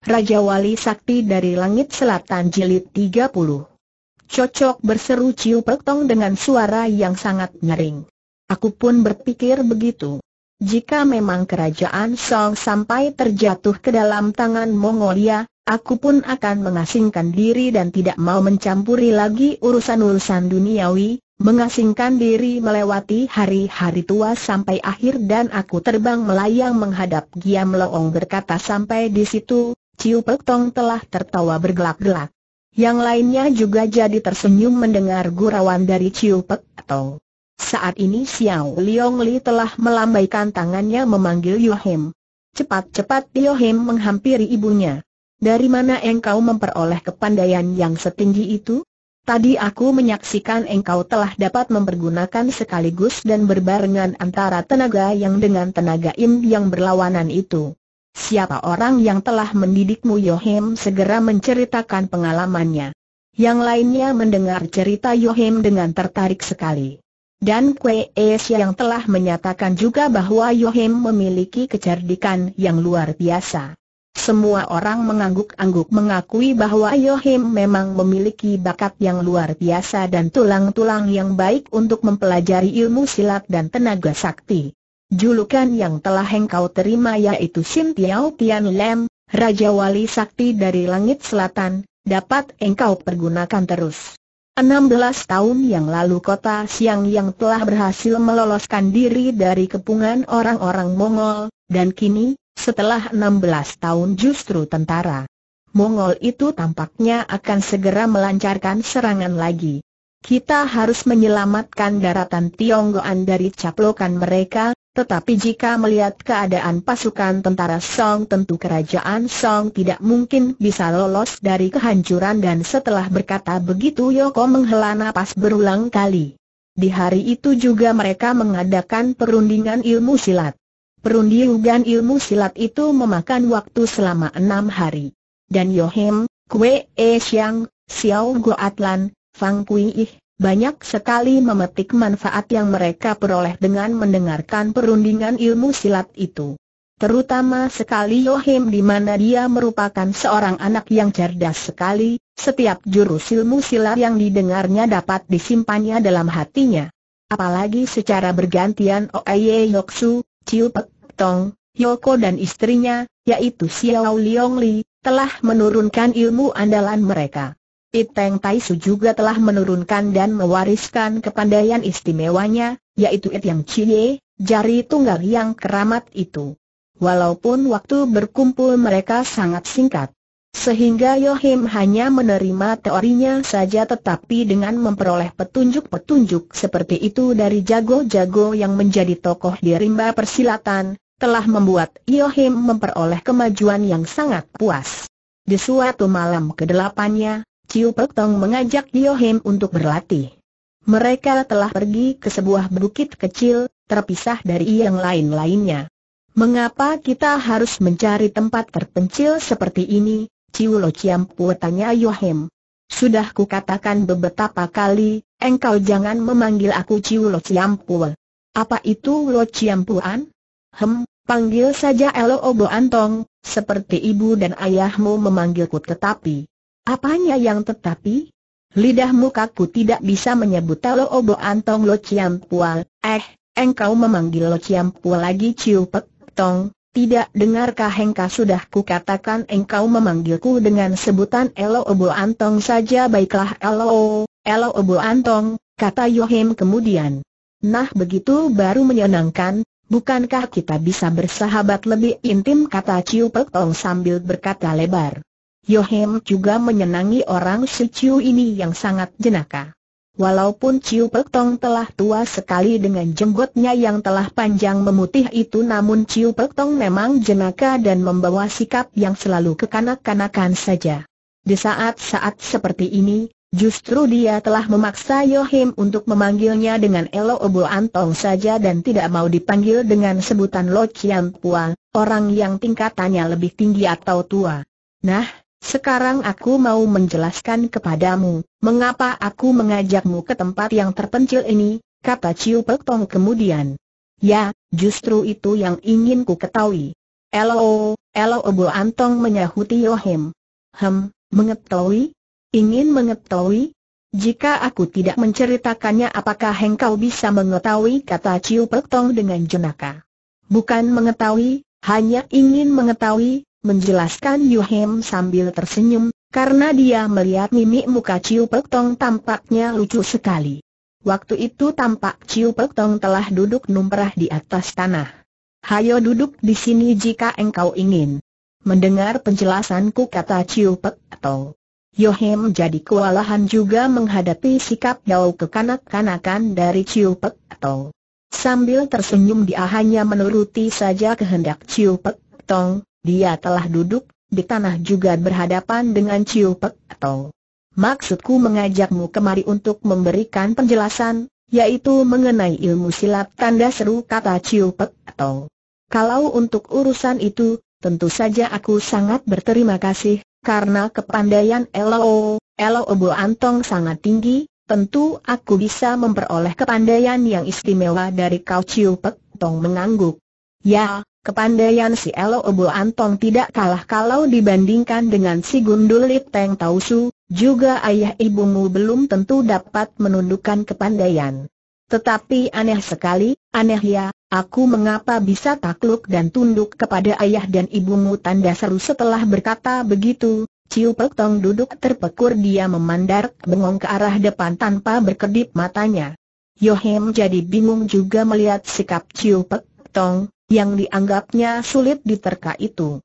Raja Wali Sakti dari Langit Selatan Jilid 30. Cocok berseru Ciu Pertong dengan suara yang sangat nyering. Aku pun berpikir begitu. Jika memang kerajaan Song sampai terjatuh ke dalam tangan Mongolia, aku pun akan mengasingkan diri dan tidak mau mencampuri lagi urusan-urusan duniawi, mengasingkan diri melewati hari-hari tua sampai akhir dan aku terbang melayang menghadap Giam Loong berkata sampai di situ, Ciu Pek Tong telah tertawa bergelak-gelak. Yang lainnya juga jadi tersenyum mendengar gurauan dari Ciu Pek Tong. Saat ini Xiao Liong Li telah melambaikan tangannya memanggil Yohim. Cepat-cepat Yohim menghampiri ibunya. Dari mana engkau memperoleh kepandaian yang setinggi itu? Tadi aku menyaksikan engkau telah dapat mempergunakan sekaligus dan berbarengan antara tenaga yang dengan tenaga im yang berlawanan itu. Siapa orang yang telah mendidikmu Yohem segera menceritakan pengalamannya. Yang lainnya mendengar cerita Yohem dengan tertarik sekali. Dan Kwe Es yang telah menyatakan juga bahwa Yohem memiliki kecerdikan yang luar biasa. Semua orang mengangguk-angguk mengakui bahwa Yohem memang memiliki bakat yang luar biasa dan tulang-tulang yang baik untuk mempelajari ilmu silat dan tenaga sakti. Julukan yang telah engkau terima yaitu Sim Tiao Tian Lem, Raja Wali Sakti dari Langit Selatan, dapat engkau pergunakan terus. 16 tahun yang lalu kota Siang yang telah berhasil meloloskan diri dari kepungan orang-orang Mongol, dan kini, setelah 16 tahun justru tentara Mongol itu tampaknya akan segera melancarkan serangan lagi. Kita harus menyelamatkan daratan Tionggoan dari caplokan mereka, tetapi jika melihat keadaan pasukan tentara Song tentu kerajaan Song tidak mungkin bisa lolos dari kehancuran dan setelah berkata begitu Yoko menghela napas berulang kali. Di hari itu juga mereka mengadakan perundingan ilmu silat. Perundingan ilmu silat itu memakan waktu selama enam hari. Dan Yohim, Kwe E Xiang, Xiao Goatlan, Fang Kui banyak sekali memetik manfaat yang mereka peroleh dengan mendengarkan perundingan ilmu silat itu. Terutama sekali Yohim di mana dia merupakan seorang anak yang cerdas sekali, setiap jurus ilmu silat yang didengarnya dapat disimpannya dalam hatinya. Apalagi secara bergantian Oeye Yoksu, Chiu Pek Tong, Yoko dan istrinya, yaitu Xiao Liong Li, telah menurunkan ilmu andalan mereka. Iteng Taisu juga telah menurunkan dan mewariskan kepandaian istimewanya, yaitu It Yang Chie, jari tunggal yang keramat itu. Walaupun waktu berkumpul mereka sangat singkat. Sehingga Yohim hanya menerima teorinya saja tetapi dengan memperoleh petunjuk-petunjuk seperti itu dari jago-jago yang menjadi tokoh di rimba persilatan, telah membuat Yohim memperoleh kemajuan yang sangat puas. Di suatu malam kedelapannya, Ciu Pek Tong mengajak Him untuk berlatih. Mereka telah pergi ke sebuah bukit kecil, terpisah dari yang lain-lainnya. Mengapa kita harus mencari tempat terpencil seperti ini, Ciu Lo Chiam Pua tanya Him. Sudah kukatakan beberapa kali, engkau jangan memanggil aku Ciu Lo Chiam Pua. Apa itu Lo Chiam Puan? Hem, panggil saja Elo Obo Antong, seperti ibu dan ayahmu memanggilku tetapi, Apanya yang tetapi? Lidahmu kaku tidak bisa menyebut Lo Obo Antong Lo ciampual. Pual, eh, engkau memanggil Lo ciampual Pual lagi Ciu Pek Tong, tidak dengarkah engkau sudah katakan engkau memanggilku dengan sebutan Elo Obo Antong saja baiklah Elo, Elo Obo Antong, kata Yohim kemudian. Nah begitu baru menyenangkan, bukankah kita bisa bersahabat lebih intim kata Ciu Pek Tong sambil berkata lebar. Yohem juga menyenangi orang si Chiu ini yang sangat jenaka. Walaupun Chiu Pek Tong telah tua sekali dengan jenggotnya yang telah panjang memutih itu namun Chiu Pek Tong memang jenaka dan membawa sikap yang selalu kekanak-kanakan saja. Di saat-saat seperti ini, justru dia telah memaksa Yohim untuk memanggilnya dengan Elo Obo Antong saja dan tidak mau dipanggil dengan sebutan Lo Chiang Pua, orang yang tingkatannya lebih tinggi atau tua. Nah, sekarang aku mau menjelaskan kepadamu, mengapa aku mengajakmu ke tempat yang terpencil ini, kata Ciu Pek Tong kemudian. Ya, justru itu yang ingin ku ketahui. Elo, Elo Bu Antong menyahuti Yohim. Hem, mengetahui? Ingin mengetahui? Jika aku tidak menceritakannya apakah engkau bisa mengetahui kata Ciu Pek Tong dengan jenaka? Bukan mengetahui, hanya ingin mengetahui, menjelaskan Hem sambil tersenyum, karena dia melihat mimik muka Ciu Pek Tong tampaknya lucu sekali. Waktu itu tampak Ciu Pek Tong telah duduk numperah di atas tanah. Hayo duduk di sini jika engkau ingin. Mendengar penjelasanku kata Ciu Pek Tong. Yohem jadi kewalahan juga menghadapi sikap Yao kekanak-kanakan dari Ciu Pek Tong. Sambil tersenyum dia hanya menuruti saja kehendak Ciu Pek Tong, dia telah duduk, di tanah juga berhadapan dengan Ciu Pek atau Maksudku mengajakmu kemari untuk memberikan penjelasan, yaitu mengenai ilmu silat tanda seru kata Ciu Pek atau Kalau untuk urusan itu, tentu saja aku sangat berterima kasih, karena kepandaian Elo, Elo Bo Antong sangat tinggi, Tentu aku bisa memperoleh kepandaian yang istimewa dari kau Ciu Pek Tong mengangguk. Ya, Kepandaian si Elo Obo Antong tidak kalah kalau dibandingkan dengan si Gundulit Teng Tau Su, juga ayah ibumu belum tentu dapat menundukkan kepandaian. Tetapi aneh sekali, aneh ya, aku mengapa bisa takluk dan tunduk kepada ayah dan ibumu tanda seru setelah berkata begitu, Ciu Pek Tong duduk terpekur dia memandar bengong ke arah depan tanpa berkedip matanya. Yohem jadi bingung juga melihat sikap Ciu Pek Tong, yang dianggapnya sulit diterka itu.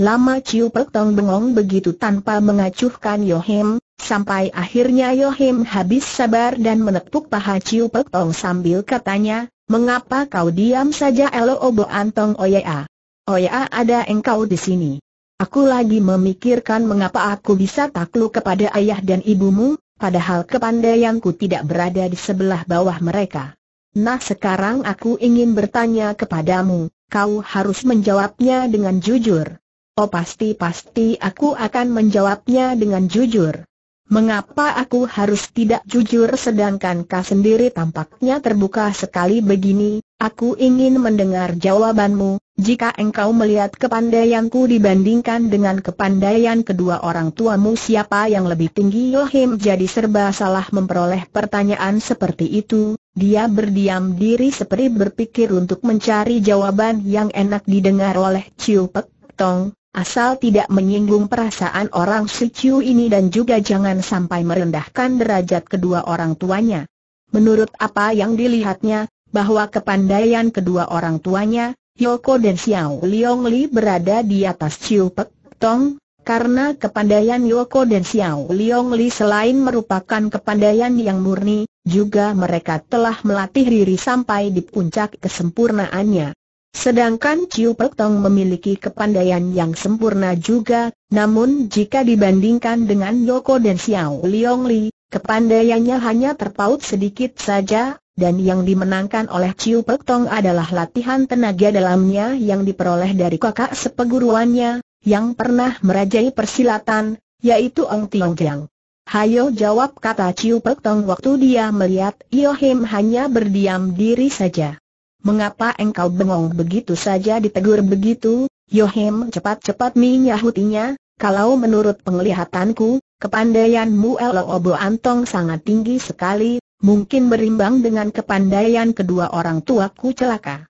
Lama Ciu Pek Tong bengong begitu tanpa mengacuhkan Yohim, sampai akhirnya Yohim habis sabar dan menepuk paha Ciu Pek Tong sambil katanya, Mengapa kau diam saja Elo Obo Antong Oya? Oya ada engkau di sini. Aku lagi memikirkan mengapa aku bisa takluk kepada ayah dan ibumu, padahal kepandaianku tidak berada di sebelah bawah mereka. Nah sekarang aku ingin bertanya kepadamu, kau harus menjawabnya dengan jujur. Oh pasti-pasti aku akan menjawabnya dengan jujur. Mengapa aku harus tidak jujur sedangkan kau sendiri tampaknya terbuka sekali begini, aku ingin mendengar jawabanmu, jika engkau melihat kepandaianku dibandingkan dengan kepandaian kedua orang tuamu siapa yang lebih tinggi Yohim jadi serba salah memperoleh pertanyaan seperti itu, dia berdiam diri seperti berpikir untuk mencari jawaban yang enak didengar oleh Chiu Pek Tong, asal tidak menyinggung perasaan orang si Chiu ini dan juga jangan sampai merendahkan derajat kedua orang tuanya. Menurut apa yang dilihatnya, bahwa kepandaian kedua orang tuanya, Yoko dan Xiao Liong Li berada di atas Chiu Pek Tong, karena kepandaian Yoko dan Xiao Liong Li selain merupakan kepandaian yang murni, juga mereka telah melatih diri sampai di puncak kesempurnaannya. Sedangkan Chiu Pek Tong memiliki kepandaian yang sempurna juga, namun jika dibandingkan dengan Yoko dan Xiao Liong Li, kepandaiannya hanya terpaut sedikit saja dan yang dimenangkan oleh Chiu Pek Tong adalah latihan tenaga dalamnya yang diperoleh dari kakak sepeguruannya, yang pernah merajai persilatan, yaitu Ong Tiong Jiang. Hayo jawab kata Chiu Pek Tong waktu dia melihat Yo Him hanya berdiam diri saja. Mengapa engkau bengong begitu saja ditegur begitu? Yo Him cepat-cepat menyahutinya, kalau menurut penglihatanku, kepandaianmu Elo Obo Antong sangat tinggi sekali, mungkin berimbang dengan kepandaian kedua orang tuaku celaka.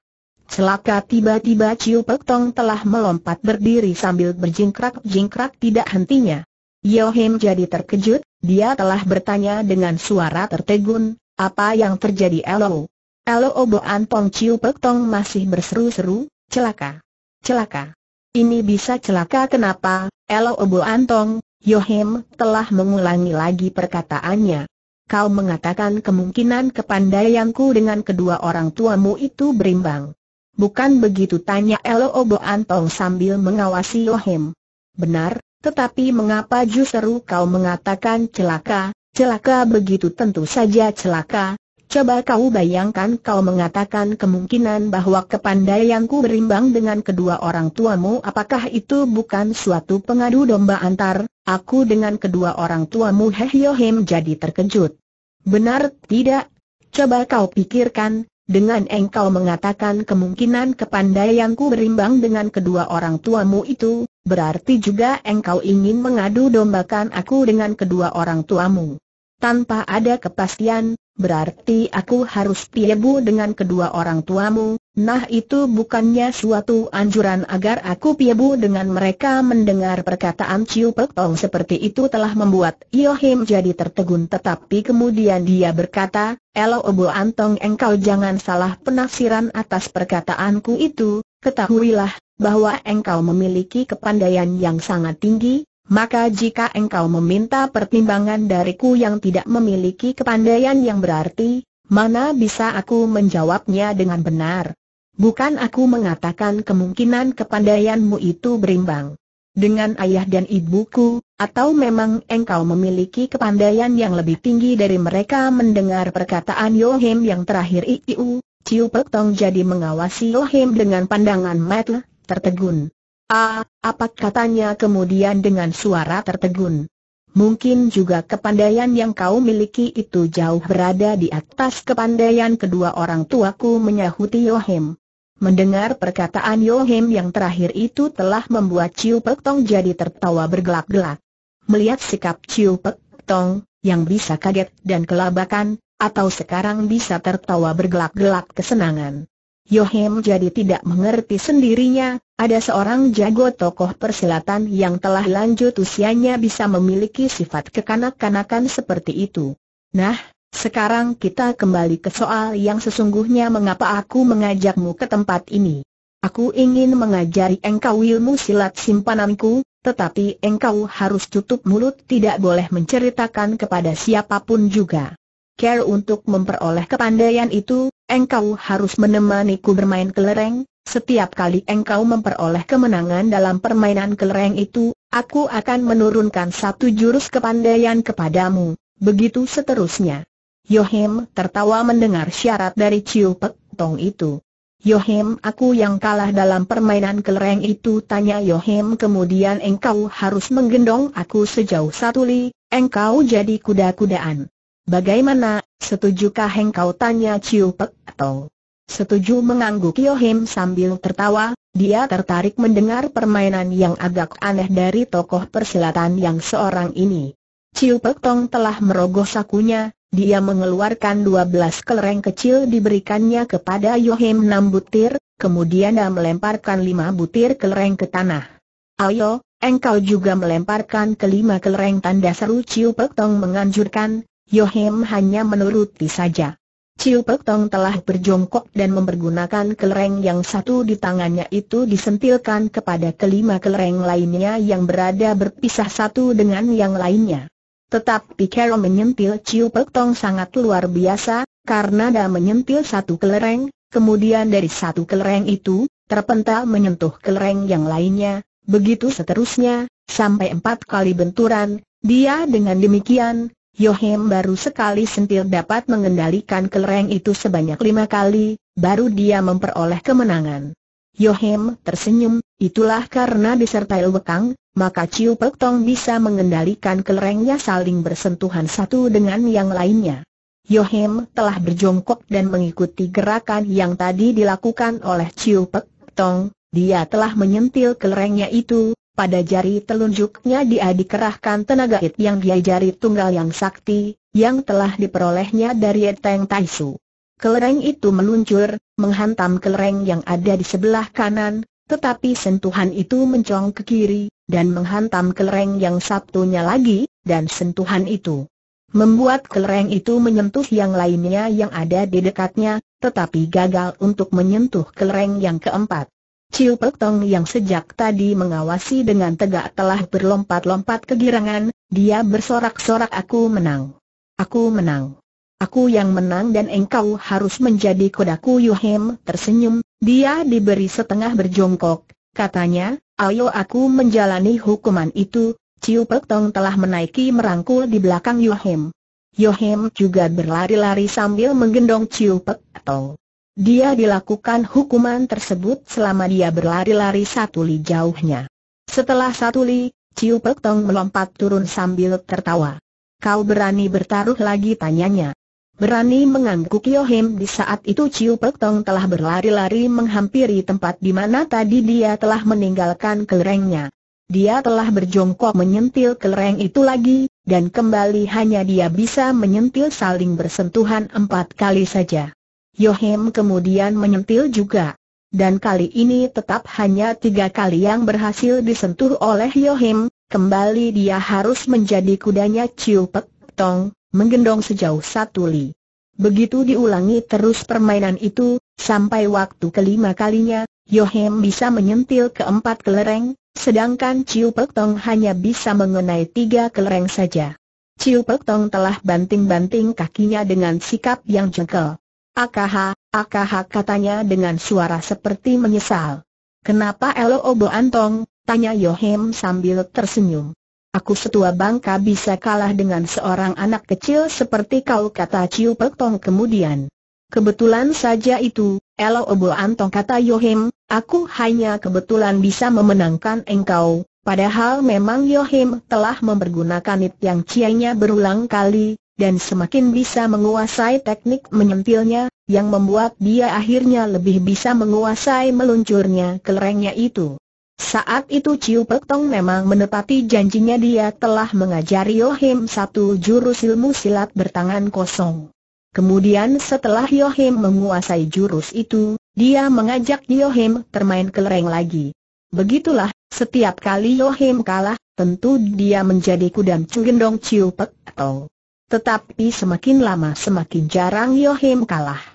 Celaka tiba-tiba Ciu Pek Tong telah melompat berdiri sambil berjingkrak-jingkrak tidak hentinya. Yohim jadi terkejut, dia telah bertanya dengan suara tertegun, apa yang terjadi Elo? Elo Obu oh, Antong Ciu Pek Tong masih berseru-seru, celaka. Celaka. Ini bisa celaka kenapa, Elo Obu oh, Antong, Yohim telah mengulangi lagi perkataannya kau mengatakan kemungkinan kepandaianku dengan kedua orang tuamu itu berimbang. Bukan begitu tanya Elo Obo Antong sambil mengawasi Yohim. Benar, tetapi mengapa justru kau mengatakan celaka, celaka begitu tentu saja celaka, Coba kau bayangkan kau mengatakan kemungkinan bahwa kepandaianku berimbang dengan kedua orang tuamu apakah itu bukan suatu pengadu domba antar, aku dengan kedua orang tuamu Heh Yohim jadi terkejut. Benar tidak? Coba kau pikirkan, dengan engkau mengatakan kemungkinan kepandaianku berimbang dengan kedua orang tuamu itu, berarti juga engkau ingin mengadu dombakan aku dengan kedua orang tuamu. Tanpa ada kepastian, berarti aku harus piebu dengan kedua orang tuamu, Nah itu bukannya suatu anjuran agar aku piebu dengan mereka mendengar perkataan Ciu Pek Tong seperti itu telah membuat Yohim jadi tertegun tetapi kemudian dia berkata, Elo Obo Antong engkau jangan salah penafsiran atas perkataanku itu, ketahuilah, bahwa engkau memiliki kepandaian yang sangat tinggi, maka jika engkau meminta pertimbangan dariku yang tidak memiliki kepandaian yang berarti, mana bisa aku menjawabnya dengan benar? Bukan aku mengatakan kemungkinan kepandaianmu itu berimbang. Dengan ayah dan ibuku, atau memang engkau memiliki kepandaian yang lebih tinggi dari mereka mendengar perkataan Yohim yang terakhir itu, Ciu Pek Tong jadi mengawasi Yohim dengan pandangan mata, tertegun. Ah, apa katanya kemudian dengan suara tertegun? Mungkin juga kepandaian yang kau miliki itu jauh berada di atas kepandaian kedua orang tuaku menyahuti Yohim. Mendengar perkataan Yohim yang terakhir itu telah membuat Chiu Pek Tong jadi tertawa bergelak-gelak. Melihat sikap Chiu Pek Tong, yang bisa kaget dan kelabakan, atau sekarang bisa tertawa bergelak-gelak kesenangan. Yohim jadi tidak mengerti sendirinya, ada seorang jago tokoh persilatan yang telah lanjut usianya bisa memiliki sifat kekanak-kanakan seperti itu. Nah, sekarang kita kembali ke soal yang sesungguhnya mengapa aku mengajakmu ke tempat ini. Aku ingin mengajari engkau ilmu silat simpananku, tetapi engkau harus tutup mulut tidak boleh menceritakan kepada siapapun juga. Care untuk memperoleh kepandaian itu, engkau harus menemaniku bermain kelereng, setiap kali engkau memperoleh kemenangan dalam permainan kelereng itu, aku akan menurunkan satu jurus kepandaian kepadamu, begitu seterusnya. Yohim tertawa mendengar syarat dari Ciu Pek Tong itu. Yohim aku yang kalah dalam permainan kelereng itu tanya Yohim kemudian engkau harus menggendong aku sejauh satu li, engkau jadi kuda-kudaan. Bagaimana, setujukah engkau tanya Ciu Pek Tong? Setuju mengangguk Yohim sambil tertawa, dia tertarik mendengar permainan yang agak aneh dari tokoh persilatan yang seorang ini. Ciu Pek Tong telah merogoh sakunya, dia mengeluarkan 12 kelereng kecil diberikannya kepada Yohim 6 butir, kemudian dia melemparkan 5 butir kelereng ke tanah. Ayo, engkau juga melemparkan kelima kelereng tanda seru Ciu Pek Tong menganjurkan, Yohim hanya menuruti saja. Ciu Pek Tong telah berjongkok dan mempergunakan kelereng yang satu di tangannya itu disentilkan kepada kelima kelereng lainnya yang berada berpisah satu dengan yang lainnya. Tetapi Carol menyentil Ciu Pek Tong sangat luar biasa, karena dia menyentil satu kelereng, kemudian dari satu kelereng itu, terpental menyentuh kelereng yang lainnya, begitu seterusnya, sampai empat kali benturan, dia dengan demikian, Yohem baru sekali sentil dapat mengendalikan kelereng itu sebanyak lima kali, baru dia memperoleh kemenangan. Yohem tersenyum, itulah karena disertai lekang, maka Ciu Pek Tong bisa mengendalikan kelerengnya saling bersentuhan satu dengan yang lainnya. Yohem telah berjongkok dan mengikuti gerakan yang tadi dilakukan oleh Ciu Pek Tong, dia telah menyentil kelerengnya itu, pada jari telunjuknya dia dikerahkan tenaga it yang dia jari tunggal yang sakti, yang telah diperolehnya dari Eteng Taisu. Kelereng itu meluncur, menghantam kelereng yang ada di sebelah kanan, tetapi sentuhan itu mencong ke kiri, dan menghantam kelereng yang satunya lagi, dan sentuhan itu membuat kelereng itu menyentuh yang lainnya yang ada di dekatnya, tetapi gagal untuk menyentuh kelereng yang keempat. Ciu Pek Tong yang sejak tadi mengawasi dengan tegak telah berlompat-lompat kegirangan, dia bersorak-sorak aku menang. Aku menang. Aku yang menang dan engkau harus menjadi kodaku Yuhem tersenyum, dia diberi setengah berjongkok, katanya, ayo aku menjalani hukuman itu, Ciu Pek telah menaiki merangkul di belakang Yohem. Yohem juga berlari-lari sambil menggendong Ciu Pek Dia dilakukan hukuman tersebut selama dia berlari-lari satu li jauhnya. Setelah satu li, Ciu Pek melompat turun sambil tertawa. Kau berani bertaruh lagi tanyanya. Berani mengangguk Yohim di saat itu Ciu Pek Tong telah berlari-lari menghampiri tempat di mana tadi dia telah meninggalkan kelerengnya. Dia telah berjongkok menyentil kelereng itu lagi, dan kembali hanya dia bisa menyentil saling bersentuhan empat kali saja. Yohim kemudian menyentil juga. Dan kali ini tetap hanya tiga kali yang berhasil disentuh oleh Yohim, kembali dia harus menjadi kudanya Ciu Pek Tong, menggendong sejauh satu li. Begitu diulangi terus permainan itu, sampai waktu kelima kalinya, Yohem bisa menyentil keempat kelereng, sedangkan Ciu Pek Tong hanya bisa mengenai tiga kelereng saja. Ciu Pek Tong telah banting-banting kakinya dengan sikap yang jengkel. Akaha, akaha katanya dengan suara seperti menyesal. Kenapa Elo Obo Antong? Tanya Yohem sambil tersenyum. Aku setua bangka bisa kalah dengan seorang anak kecil seperti kau kata Ciu Pek Tong kemudian. Kebetulan saja itu, Elo Obo Antong kata Yohim, aku hanya kebetulan bisa memenangkan engkau, padahal memang Yohim telah mempergunakan it yang cianya berulang kali, dan semakin bisa menguasai teknik menyentilnya, yang membuat dia akhirnya lebih bisa menguasai meluncurnya kelerengnya itu. Saat itu Ciu Pek Tong memang menepati janjinya dia telah mengajari Yohim satu jurus ilmu silat bertangan kosong. Kemudian setelah Yohim menguasai jurus itu, dia mengajak Yohim bermain kelereng lagi. Begitulah, setiap kali Yohim kalah, tentu dia menjadi kudam cugendong Ciu Pek Tong. Tetapi semakin lama semakin jarang Yohim kalah.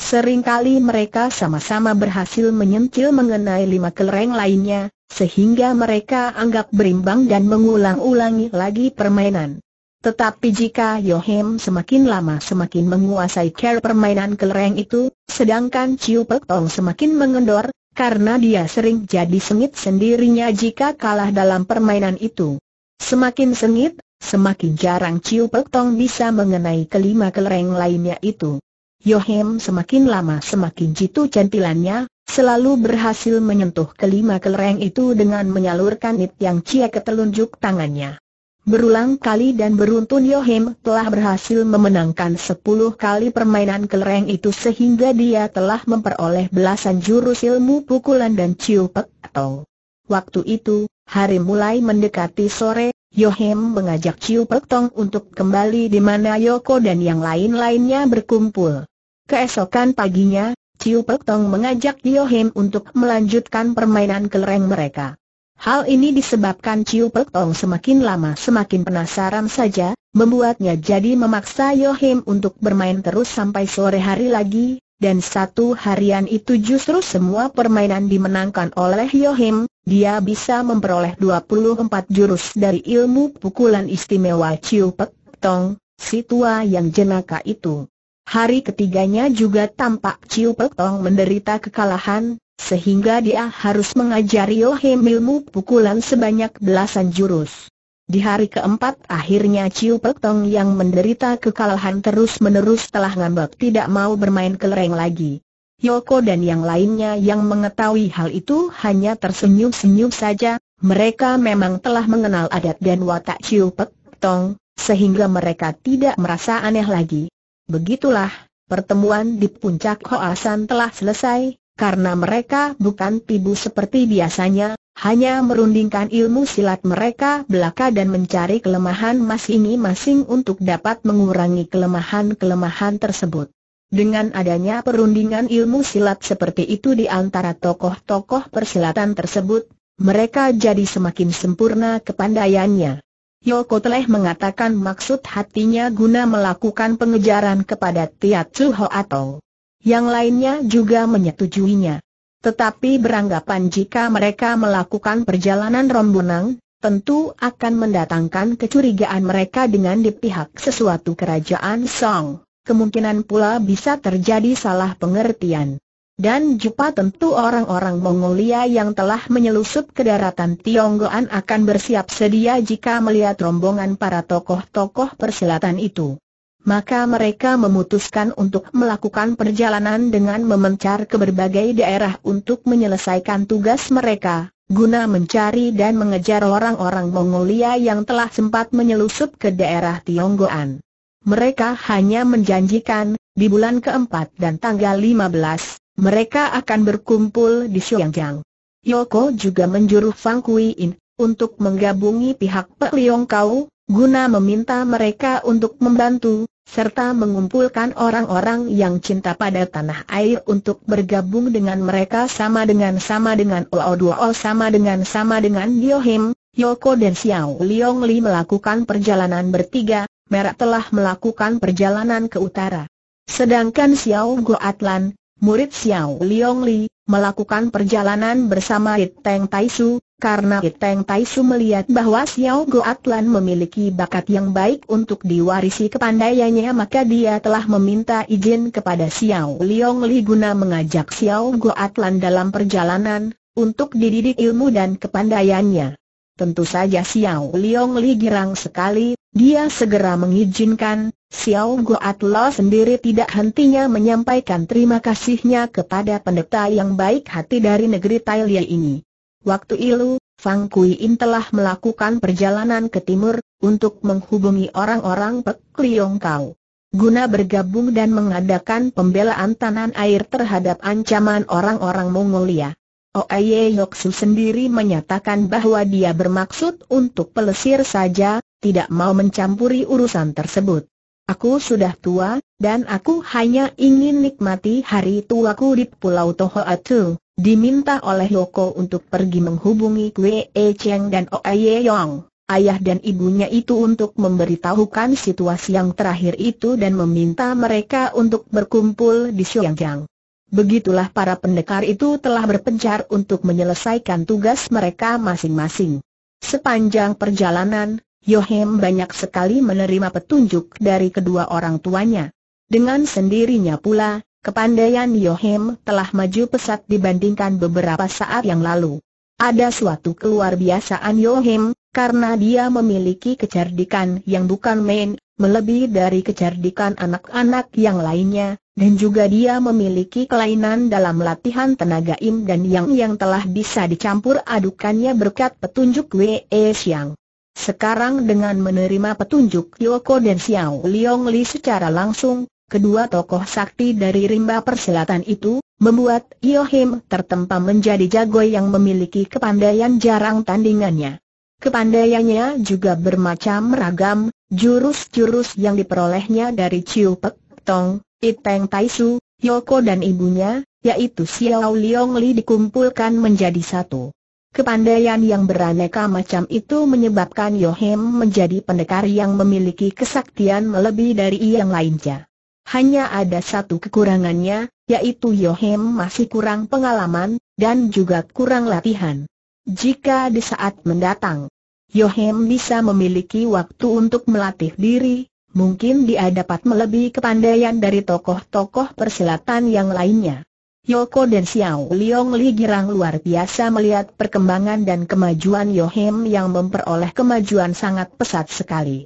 Seringkali mereka sama-sama berhasil menyentil mengenai lima kelereng lainnya, sehingga mereka anggap berimbang dan mengulang-ulangi lagi permainan. Tetapi jika Yohem semakin lama semakin menguasai cara permainan kelereng itu, sedangkan Chiu Pek Tong semakin mengendor, karena dia sering jadi sengit sendirinya jika kalah dalam permainan itu. Semakin sengit, semakin jarang Chiu Pek Tong bisa mengenai kelima kelereng lainnya itu. Yohem semakin lama semakin jitu cantilannya, selalu berhasil menyentuh kelima kelereng itu dengan menyalurkan nit yang cia ke telunjuk tangannya. Berulang kali dan beruntun Yohem telah berhasil memenangkan sepuluh kali permainan kelereng itu sehingga dia telah memperoleh belasan jurus ilmu pukulan dan ciupek atau. Waktu itu, hari mulai mendekati sore, Yohem mengajak Ciu Tong untuk kembali di mana Yoko dan yang lain-lainnya berkumpul. Keesokan paginya, Ciu Pek Tong mengajak Yohim Him untuk melanjutkan permainan kelereng mereka. Hal ini disebabkan Ciu Pek Tong semakin lama semakin penasaran saja, membuatnya jadi memaksa Yohim Him untuk bermain terus sampai sore hari lagi, dan satu harian itu justru semua permainan dimenangkan oleh Yohim. Him, dia bisa memperoleh 24 jurus dari ilmu pukulan istimewa Ciu Pek Tong, si tua yang jenaka itu. Hari ketiganya juga tampak Ciu Petong menderita kekalahan, sehingga dia harus mengajari Yohem ilmu pukulan sebanyak belasan jurus. Di hari keempat akhirnya Ciu Petong yang menderita kekalahan terus-menerus telah ngambek tidak mau bermain kelereng lagi. Yoko dan yang lainnya yang mengetahui hal itu hanya tersenyum-senyum saja, mereka memang telah mengenal adat dan watak Ciu Petong, sehingga mereka tidak merasa aneh lagi. Begitulah, pertemuan di puncak Hoasan telah selesai, karena mereka bukan pibu seperti biasanya, hanya merundingkan ilmu silat mereka belaka dan mencari kelemahan masing-masing untuk dapat mengurangi kelemahan-kelemahan tersebut. Dengan adanya perundingan ilmu silat seperti itu di antara tokoh-tokoh persilatan tersebut, mereka jadi semakin sempurna kepandaiannya. Yoko telah mengatakan maksud hatinya guna melakukan pengejaran kepada Tzu Ho atau yang lainnya juga menyetujuinya. Tetapi beranggapan jika mereka melakukan perjalanan rombunang, tentu akan mendatangkan kecurigaan mereka dengan di pihak sesuatu kerajaan Song. Kemungkinan pula bisa terjadi salah pengertian. Dan Jupa tentu orang-orang Mongolia yang telah menyelusup ke daratan Tionggoan akan bersiap sedia jika melihat rombongan para tokoh-tokoh persilatan itu. Maka mereka memutuskan untuk melakukan perjalanan dengan memencar ke berbagai daerah untuk menyelesaikan tugas mereka, guna mencari dan mengejar orang-orang Mongolia yang telah sempat menyelusup ke daerah Tionggoan. Mereka hanya menjanjikan, di bulan keempat dan tanggal 15, mereka akan berkumpul di Xiangjiang. Yoko juga menjuru Fang Kui untuk menggabungi pihak Pek Liong Kau, guna meminta mereka untuk membantu, serta mengumpulkan orang-orang yang cinta pada tanah air untuk bergabung dengan mereka sama dengan sama dengan Oo Duo sama dengan sama dengan Diohim, Yoko dan Xiao Liong Li melakukan perjalanan bertiga, Merak telah melakukan perjalanan ke utara. Sedangkan Xiao Atlan, murid Xiao Liong Li, melakukan perjalanan bersama It Teng Tai Su, karena It Teng Tai Su melihat bahwa Xiao Go Atlan memiliki bakat yang baik untuk diwarisi kepandaiannya maka dia telah meminta izin kepada Xiao Liong Li guna mengajak Xiao Go Atlan dalam perjalanan, untuk dididik ilmu dan kepandaiannya. Tentu saja Xiao Liong Li girang sekali, dia segera mengizinkan, Xiao Lo sendiri tidak hentinya menyampaikan terima kasihnya kepada pendeta yang baik hati dari negeri Tailia ini. Waktu itu, Fang Kuiin telah melakukan perjalanan ke timur, untuk menghubungi orang-orang Pek Liong Kau. Guna bergabung dan mengadakan pembelaan tanah air terhadap ancaman orang-orang Mongolia. Oye Yoksu sendiri menyatakan bahwa dia bermaksud untuk pelesir saja, tidak mau mencampuri urusan tersebut. Aku sudah tua, dan aku hanya ingin nikmati hari tuaku di Pulau Tohoatu. Diminta oleh Loko untuk pergi menghubungi Kwe E Cheng dan Ye Yong, ayah dan ibunya itu untuk memberitahukan situasi yang terakhir itu dan meminta mereka untuk berkumpul di Xiangyang. Begitulah para pendekar itu telah berpencar untuk menyelesaikan tugas mereka masing-masing. Sepanjang perjalanan, Yohem banyak sekali menerima petunjuk dari kedua orang tuanya. Dengan sendirinya pula, kepandaian Yohem telah maju pesat dibandingkan beberapa saat yang lalu. Ada suatu keluar biasaan Yohem, karena dia memiliki kecerdikan yang bukan main, melebihi dari kecerdikan anak-anak yang lainnya, dan juga dia memiliki kelainan dalam latihan tenaga im dan yang yang telah bisa dicampur adukannya berkat petunjuk Wei Xiang. Sekarang dengan menerima petunjuk Yoko dan Xiao Liong Li secara langsung, kedua tokoh sakti dari rimba persilatan itu, membuat Yohim tertempa menjadi jago yang memiliki kepandaian jarang tandingannya. Kepandaiannya juga bermacam ragam, jurus-jurus yang diperolehnya dari Chiu Pek Tong, Iteng Taisu, Yoko dan ibunya, yaitu Xiao Liong Li dikumpulkan menjadi satu. Kepandaian yang beraneka macam itu menyebabkan Yohem menjadi pendekar yang memiliki kesaktian melebihi dari yang lainnya. Hanya ada satu kekurangannya, yaitu Yohem masih kurang pengalaman, dan juga kurang latihan. Jika di saat mendatang, Yohem bisa memiliki waktu untuk melatih diri, mungkin dia dapat melebihi kepandaian dari tokoh-tokoh persilatan yang lainnya. Yoko dan Xiao Liong Li girang luar biasa melihat perkembangan dan kemajuan Yohim yang memperoleh kemajuan sangat pesat sekali.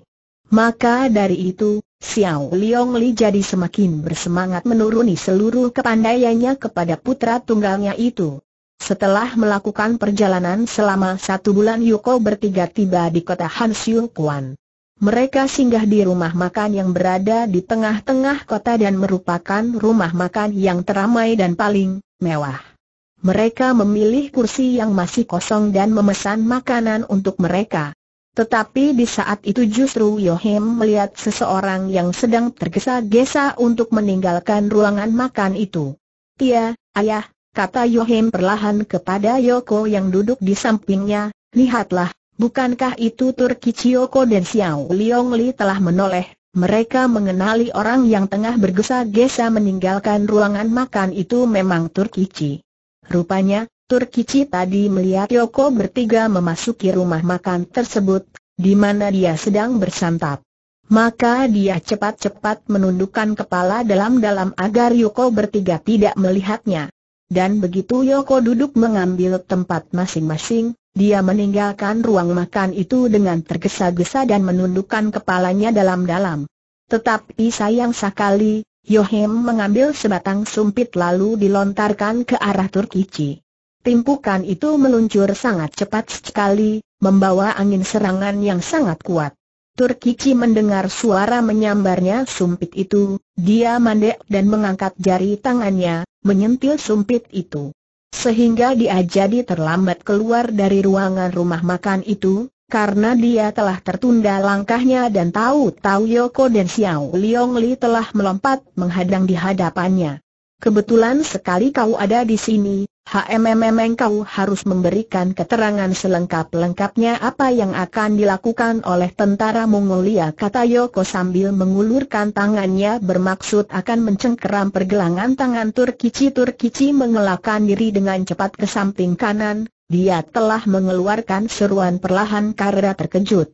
Maka dari itu, Xiao Liong Li jadi semakin bersemangat menuruni seluruh kepandaiannya kepada putra tunggalnya itu. Setelah melakukan perjalanan selama satu bulan Yoko bertiga tiba di kota Hansiu Kuan. Mereka singgah di rumah makan yang berada di tengah-tengah kota dan merupakan rumah makan yang teramai dan paling mewah. Mereka memilih kursi yang masih kosong dan memesan makanan untuk mereka. Tetapi di saat itu justru Yohem melihat seseorang yang sedang tergesa-gesa untuk meninggalkan ruangan makan itu. Tia, ayah, kata Yohem perlahan kepada Yoko yang duduk di sampingnya, lihatlah, Bukankah itu Turki Chioko dan Xiao Liong Li telah menoleh? Mereka mengenali orang yang tengah bergesa-gesa meninggalkan ruangan makan itu memang Turki Chi. Rupanya, Turki Chi tadi melihat Yoko bertiga memasuki rumah makan tersebut, di mana dia sedang bersantap. Maka dia cepat-cepat menundukkan kepala dalam-dalam agar Yoko bertiga tidak melihatnya. Dan begitu Yoko duduk mengambil tempat masing-masing, dia meninggalkan ruang makan itu dengan tergesa-gesa dan menundukkan kepalanya dalam-dalam. Tetapi sayang sekali, Yohem mengambil sebatang sumpit lalu dilontarkan ke arah Turkici. Timpukan itu meluncur sangat cepat sekali, membawa angin serangan yang sangat kuat. Turkici mendengar suara menyambarnya sumpit itu, dia mandek dan mengangkat jari tangannya, menyentil sumpit itu. Sehingga dia jadi terlambat keluar dari ruangan rumah makan itu, karena dia telah tertunda langkahnya dan tahu-tahu Yoko dan Xiao Liong Li telah melompat menghadang di hadapannya. Kebetulan sekali kau ada di sini, HMMM engkau harus memberikan keterangan selengkap-lengkapnya apa yang akan dilakukan oleh tentara Mongolia kata Yoko sambil mengulurkan tangannya bermaksud akan mencengkeram pergelangan tangan Turkici Turkici mengelakkan diri dengan cepat ke samping kanan, dia telah mengeluarkan seruan perlahan karena terkejut.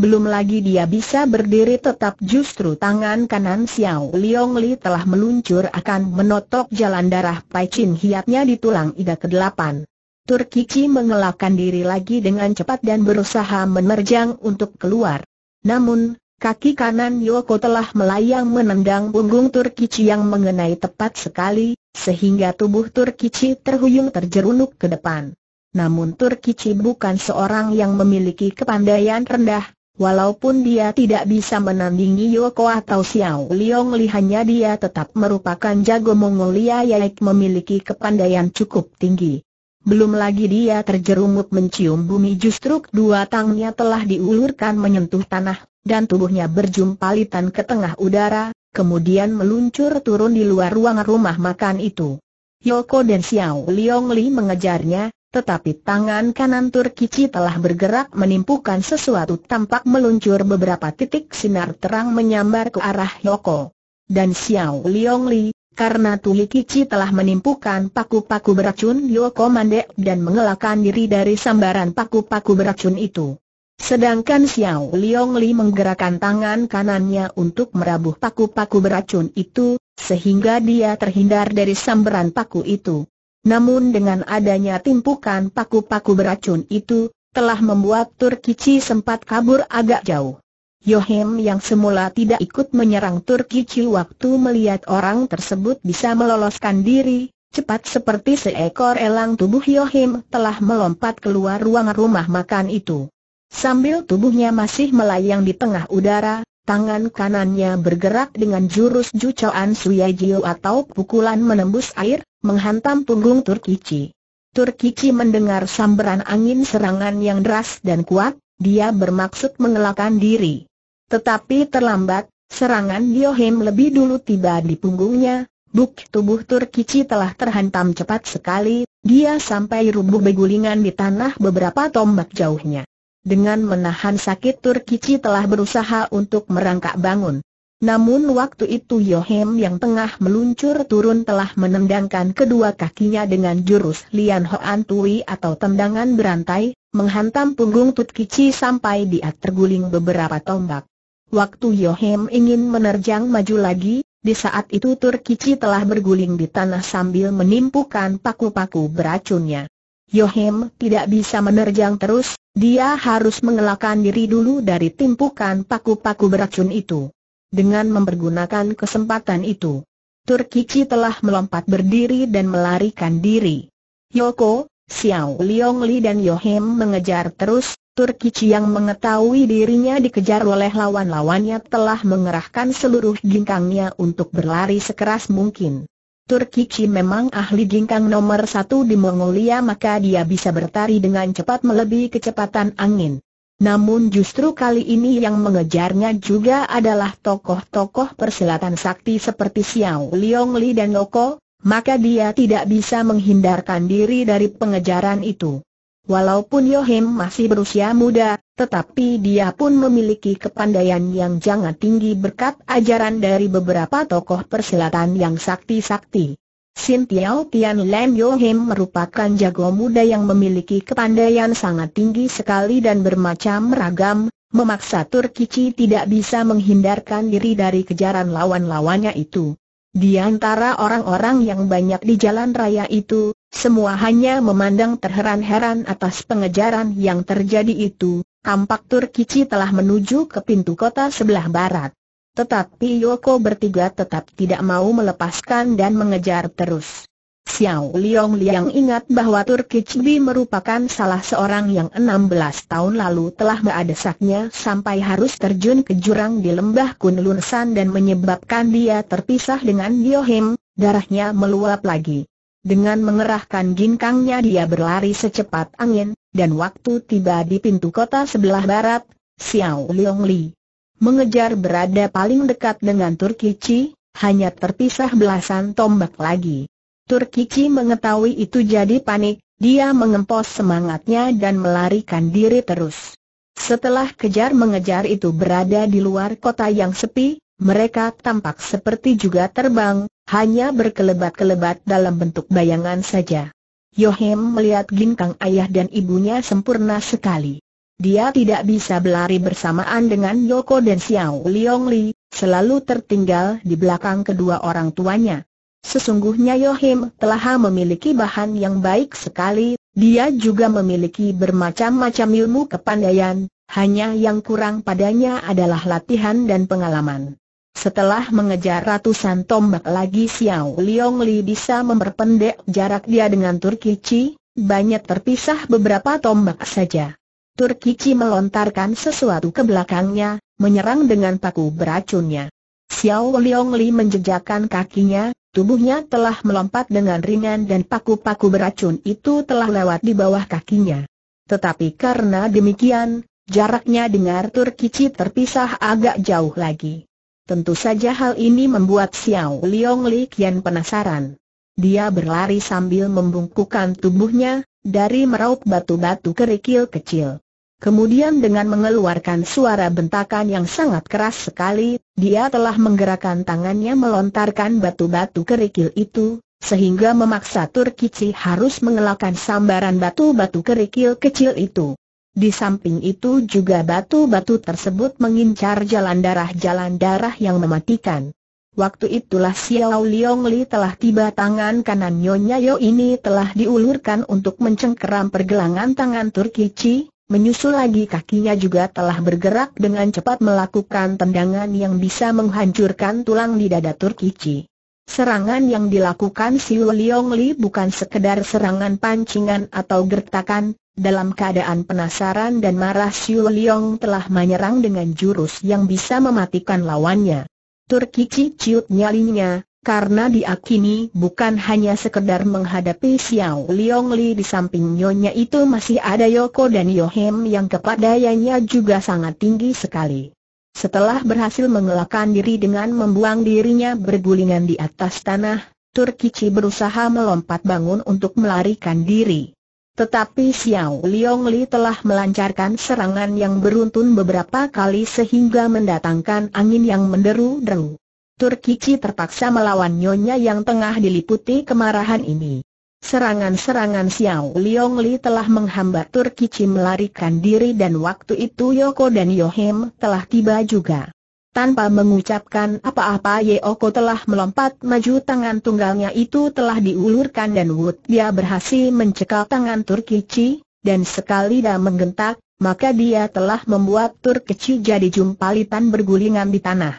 Belum lagi dia bisa berdiri tetap justru tangan kanan Xiao Liong Li telah meluncur akan menotok jalan darah Pai Chin hiatnya di tulang iga ke-8. Turkici mengelakkan diri lagi dengan cepat dan berusaha menerjang untuk keluar. Namun, Kaki kanan Yoko telah melayang menendang punggung Turkici yang mengenai tepat sekali, sehingga tubuh Turkici terhuyung terjerunuk ke depan. Namun Turkici bukan seorang yang memiliki kepandaian rendah, Walaupun dia tidak bisa menandingi Yoko atau Xiao Liong Li hanya dia tetap merupakan jago Mongolia yang memiliki kepandaian cukup tinggi. Belum lagi dia terjerumut mencium bumi justru dua tangnya telah diulurkan menyentuh tanah, dan tubuhnya berjumpalitan ke tengah udara, kemudian meluncur turun di luar ruang rumah makan itu. Yoko dan Xiao Liong Li mengejarnya, tetapi tangan kanan Turkici telah bergerak menimpukan sesuatu tampak meluncur beberapa titik sinar terang menyambar ke arah Yoko. Dan Xiao Liong Li, karena Turkici telah menimpukan paku-paku beracun Yoko mandek dan mengelakkan diri dari sambaran paku-paku beracun itu. Sedangkan Xiao Liong Li menggerakkan tangan kanannya untuk merabuh paku-paku beracun itu, sehingga dia terhindar dari sambaran paku itu. Namun dengan adanya timpukan paku-paku beracun itu, telah membuat Turkici sempat kabur agak jauh. Yohim yang semula tidak ikut menyerang Turkici waktu melihat orang tersebut bisa meloloskan diri, cepat seperti seekor elang tubuh Yohim telah melompat keluar ruang rumah makan itu. Sambil tubuhnya masih melayang di tengah udara, tangan kanannya bergerak dengan jurus jucoan suyajio atau pukulan menembus air, menghantam punggung Turkici. Turkici mendengar sambaran angin serangan yang deras dan kuat, dia bermaksud mengelakkan diri. Tetapi terlambat, serangan Yohim lebih dulu tiba di punggungnya, buk tubuh Turkici telah terhantam cepat sekali, dia sampai rubuh begulingan di tanah beberapa tombak jauhnya. Dengan menahan sakit Turkici telah berusaha untuk merangkak bangun. Namun waktu itu Yohem yang tengah meluncur turun telah menendangkan kedua kakinya dengan jurus Lian Hoan Tui atau tendangan berantai, menghantam punggung Tut Kici sampai dia terguling beberapa tombak. Waktu Yohem ingin menerjang maju lagi, di saat itu Turkici telah berguling di tanah sambil menimpukan paku-paku beracunnya. Yohem tidak bisa menerjang terus, dia harus mengelakkan diri dulu dari timpukan paku-paku beracun itu dengan mempergunakan kesempatan itu. Turkici telah melompat berdiri dan melarikan diri. Yoko, Xiao Li dan Yohim mengejar terus, Turkici yang mengetahui dirinya dikejar oleh lawan-lawannya telah mengerahkan seluruh ginkangnya untuk berlari sekeras mungkin. Turkici memang ahli ginkang nomor satu di Mongolia maka dia bisa bertari dengan cepat melebihi kecepatan angin. Namun justru kali ini yang mengejarnya juga adalah tokoh-tokoh persilatan sakti seperti Xiao Liong Li dan Loko, maka dia tidak bisa menghindarkan diri dari pengejaran itu. Walaupun Yohim masih berusia muda, tetapi dia pun memiliki kepandaian yang jangan tinggi berkat ajaran dari beberapa tokoh persilatan yang sakti-sakti. Sin Tiao Tian Lam Yo Him merupakan jago muda yang memiliki kepandaian sangat tinggi sekali dan bermacam ragam, memaksa Turkici tidak bisa menghindarkan diri dari kejaran lawan-lawannya itu. Di antara orang-orang yang banyak di jalan raya itu, semua hanya memandang terheran-heran atas pengejaran yang terjadi itu, tampak Turkici telah menuju ke pintu kota sebelah barat. Tetapi Yoko bertiga tetap tidak mau melepaskan dan mengejar terus. Xiao Liang Liang ingat bahwa Turki Chibi merupakan salah seorang yang 16 tahun lalu telah meadesaknya sampai harus terjun ke jurang di lembah Kunlunsan dan menyebabkan dia terpisah dengan Yohim, darahnya meluap lagi. Dengan mengerahkan ginkangnya dia berlari secepat angin, dan waktu tiba di pintu kota sebelah barat, Xiao Liang Li Mengejar berada paling dekat dengan Turkici, hanya terpisah belasan tombak lagi. Turkici mengetahui itu jadi panik, dia mengempos semangatnya dan melarikan diri terus. Setelah kejar-mengejar itu berada di luar kota yang sepi, mereka tampak seperti juga terbang, hanya berkelebat-kelebat dalam bentuk bayangan saja. Yohem melihat ginkang ayah dan ibunya sempurna sekali. Dia tidak bisa berlari bersamaan dengan Yoko dan Xiao Liong Li, selalu tertinggal di belakang kedua orang tuanya. Sesungguhnya Yohim telah memiliki bahan yang baik sekali, dia juga memiliki bermacam-macam ilmu kepandaian, hanya yang kurang padanya adalah latihan dan pengalaman. Setelah mengejar ratusan tombak lagi Xiao Liong Li bisa memperpendek jarak dia dengan Turki Chi, banyak terpisah beberapa tombak saja. Turkici melontarkan sesuatu ke belakangnya, menyerang dengan paku beracunnya. Xiao Liong Li menjejakkan kakinya, tubuhnya telah melompat dengan ringan dan paku-paku beracun itu telah lewat di bawah kakinya. Tetapi karena demikian, jaraknya dengan Turkici terpisah agak jauh lagi. Tentu saja hal ini membuat Xiao Liong Li kian penasaran. Dia berlari sambil membungkukkan tubuhnya, dari meraup batu-batu kerikil kecil. Kemudian dengan mengeluarkan suara bentakan yang sangat keras sekali, dia telah menggerakkan tangannya melontarkan batu-batu kerikil itu, sehingga memaksa Turkici harus mengelakkan sambaran batu-batu kerikil kecil itu. Di samping itu juga batu-batu tersebut mengincar jalan darah-jalan darah yang mematikan. Waktu itulah Xiao Liong Li telah tiba tangan kanan Nyonya Yo ini telah diulurkan untuk mencengkeram pergelangan tangan Turkici, Menyusul lagi kakinya juga telah bergerak dengan cepat melakukan tendangan yang bisa menghancurkan tulang di dada Turkici. Serangan yang dilakukan si Liong Li bukan sekedar serangan pancingan atau gertakan, dalam keadaan penasaran dan marah si Liong telah menyerang dengan jurus yang bisa mematikan lawannya. Turkici ciut nyalinya, karena diakini bukan hanya sekedar menghadapi Xiao Liong Li di samping Nyonya itu masih ada Yoko dan Yohem yang kepadayanya juga sangat tinggi sekali. Setelah berhasil mengelakkan diri dengan membuang dirinya bergulingan di atas tanah, Turkici berusaha melompat bangun untuk melarikan diri. Tetapi Xiao Liong Li telah melancarkan serangan yang beruntun beberapa kali sehingga mendatangkan angin yang menderu-deru. Turkici terpaksa melawan Nyonya yang tengah diliputi kemarahan ini. Serangan-serangan Xiao Liong Li telah menghambat Turkici melarikan diri dan waktu itu Yoko dan Yohim telah tiba juga. Tanpa mengucapkan apa-apa Yoko telah melompat maju tangan tunggalnya itu telah diulurkan dan Wood dia berhasil mencekal tangan Turkici, dan sekali dah menggentak, maka dia telah membuat Turkici jadi jumpalitan bergulingan di tanah.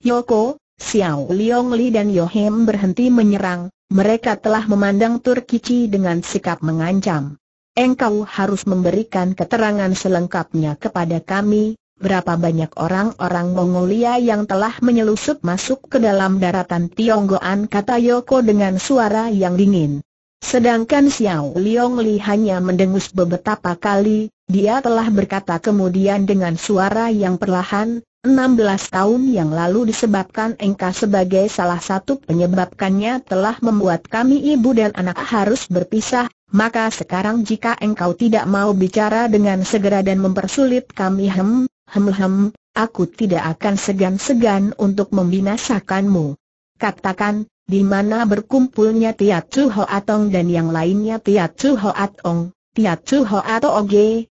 Yoko, Xiao Liong Li dan Yo Yohem berhenti menyerang, mereka telah memandang Turkici dengan sikap mengancam. Engkau harus memberikan keterangan selengkapnya kepada kami, berapa banyak orang-orang Mongolia yang telah menyelusup masuk ke dalam daratan Tionggoan kata Yoko dengan suara yang dingin. Sedangkan Xiao Liong Li hanya mendengus beberapa kali, dia telah berkata kemudian dengan suara yang perlahan, 16 tahun yang lalu disebabkan engkau sebagai salah satu penyebabkannya telah membuat kami ibu dan anak harus berpisah, maka sekarang jika engkau tidak mau bicara dengan segera dan mempersulit kami hem, hem hem, aku tidak akan segan-segan untuk membinasakanmu. Katakan, di mana berkumpulnya Tiat Chu atong dan yang lainnya Tiat Chu Hoatong, Tiat Chu Atong,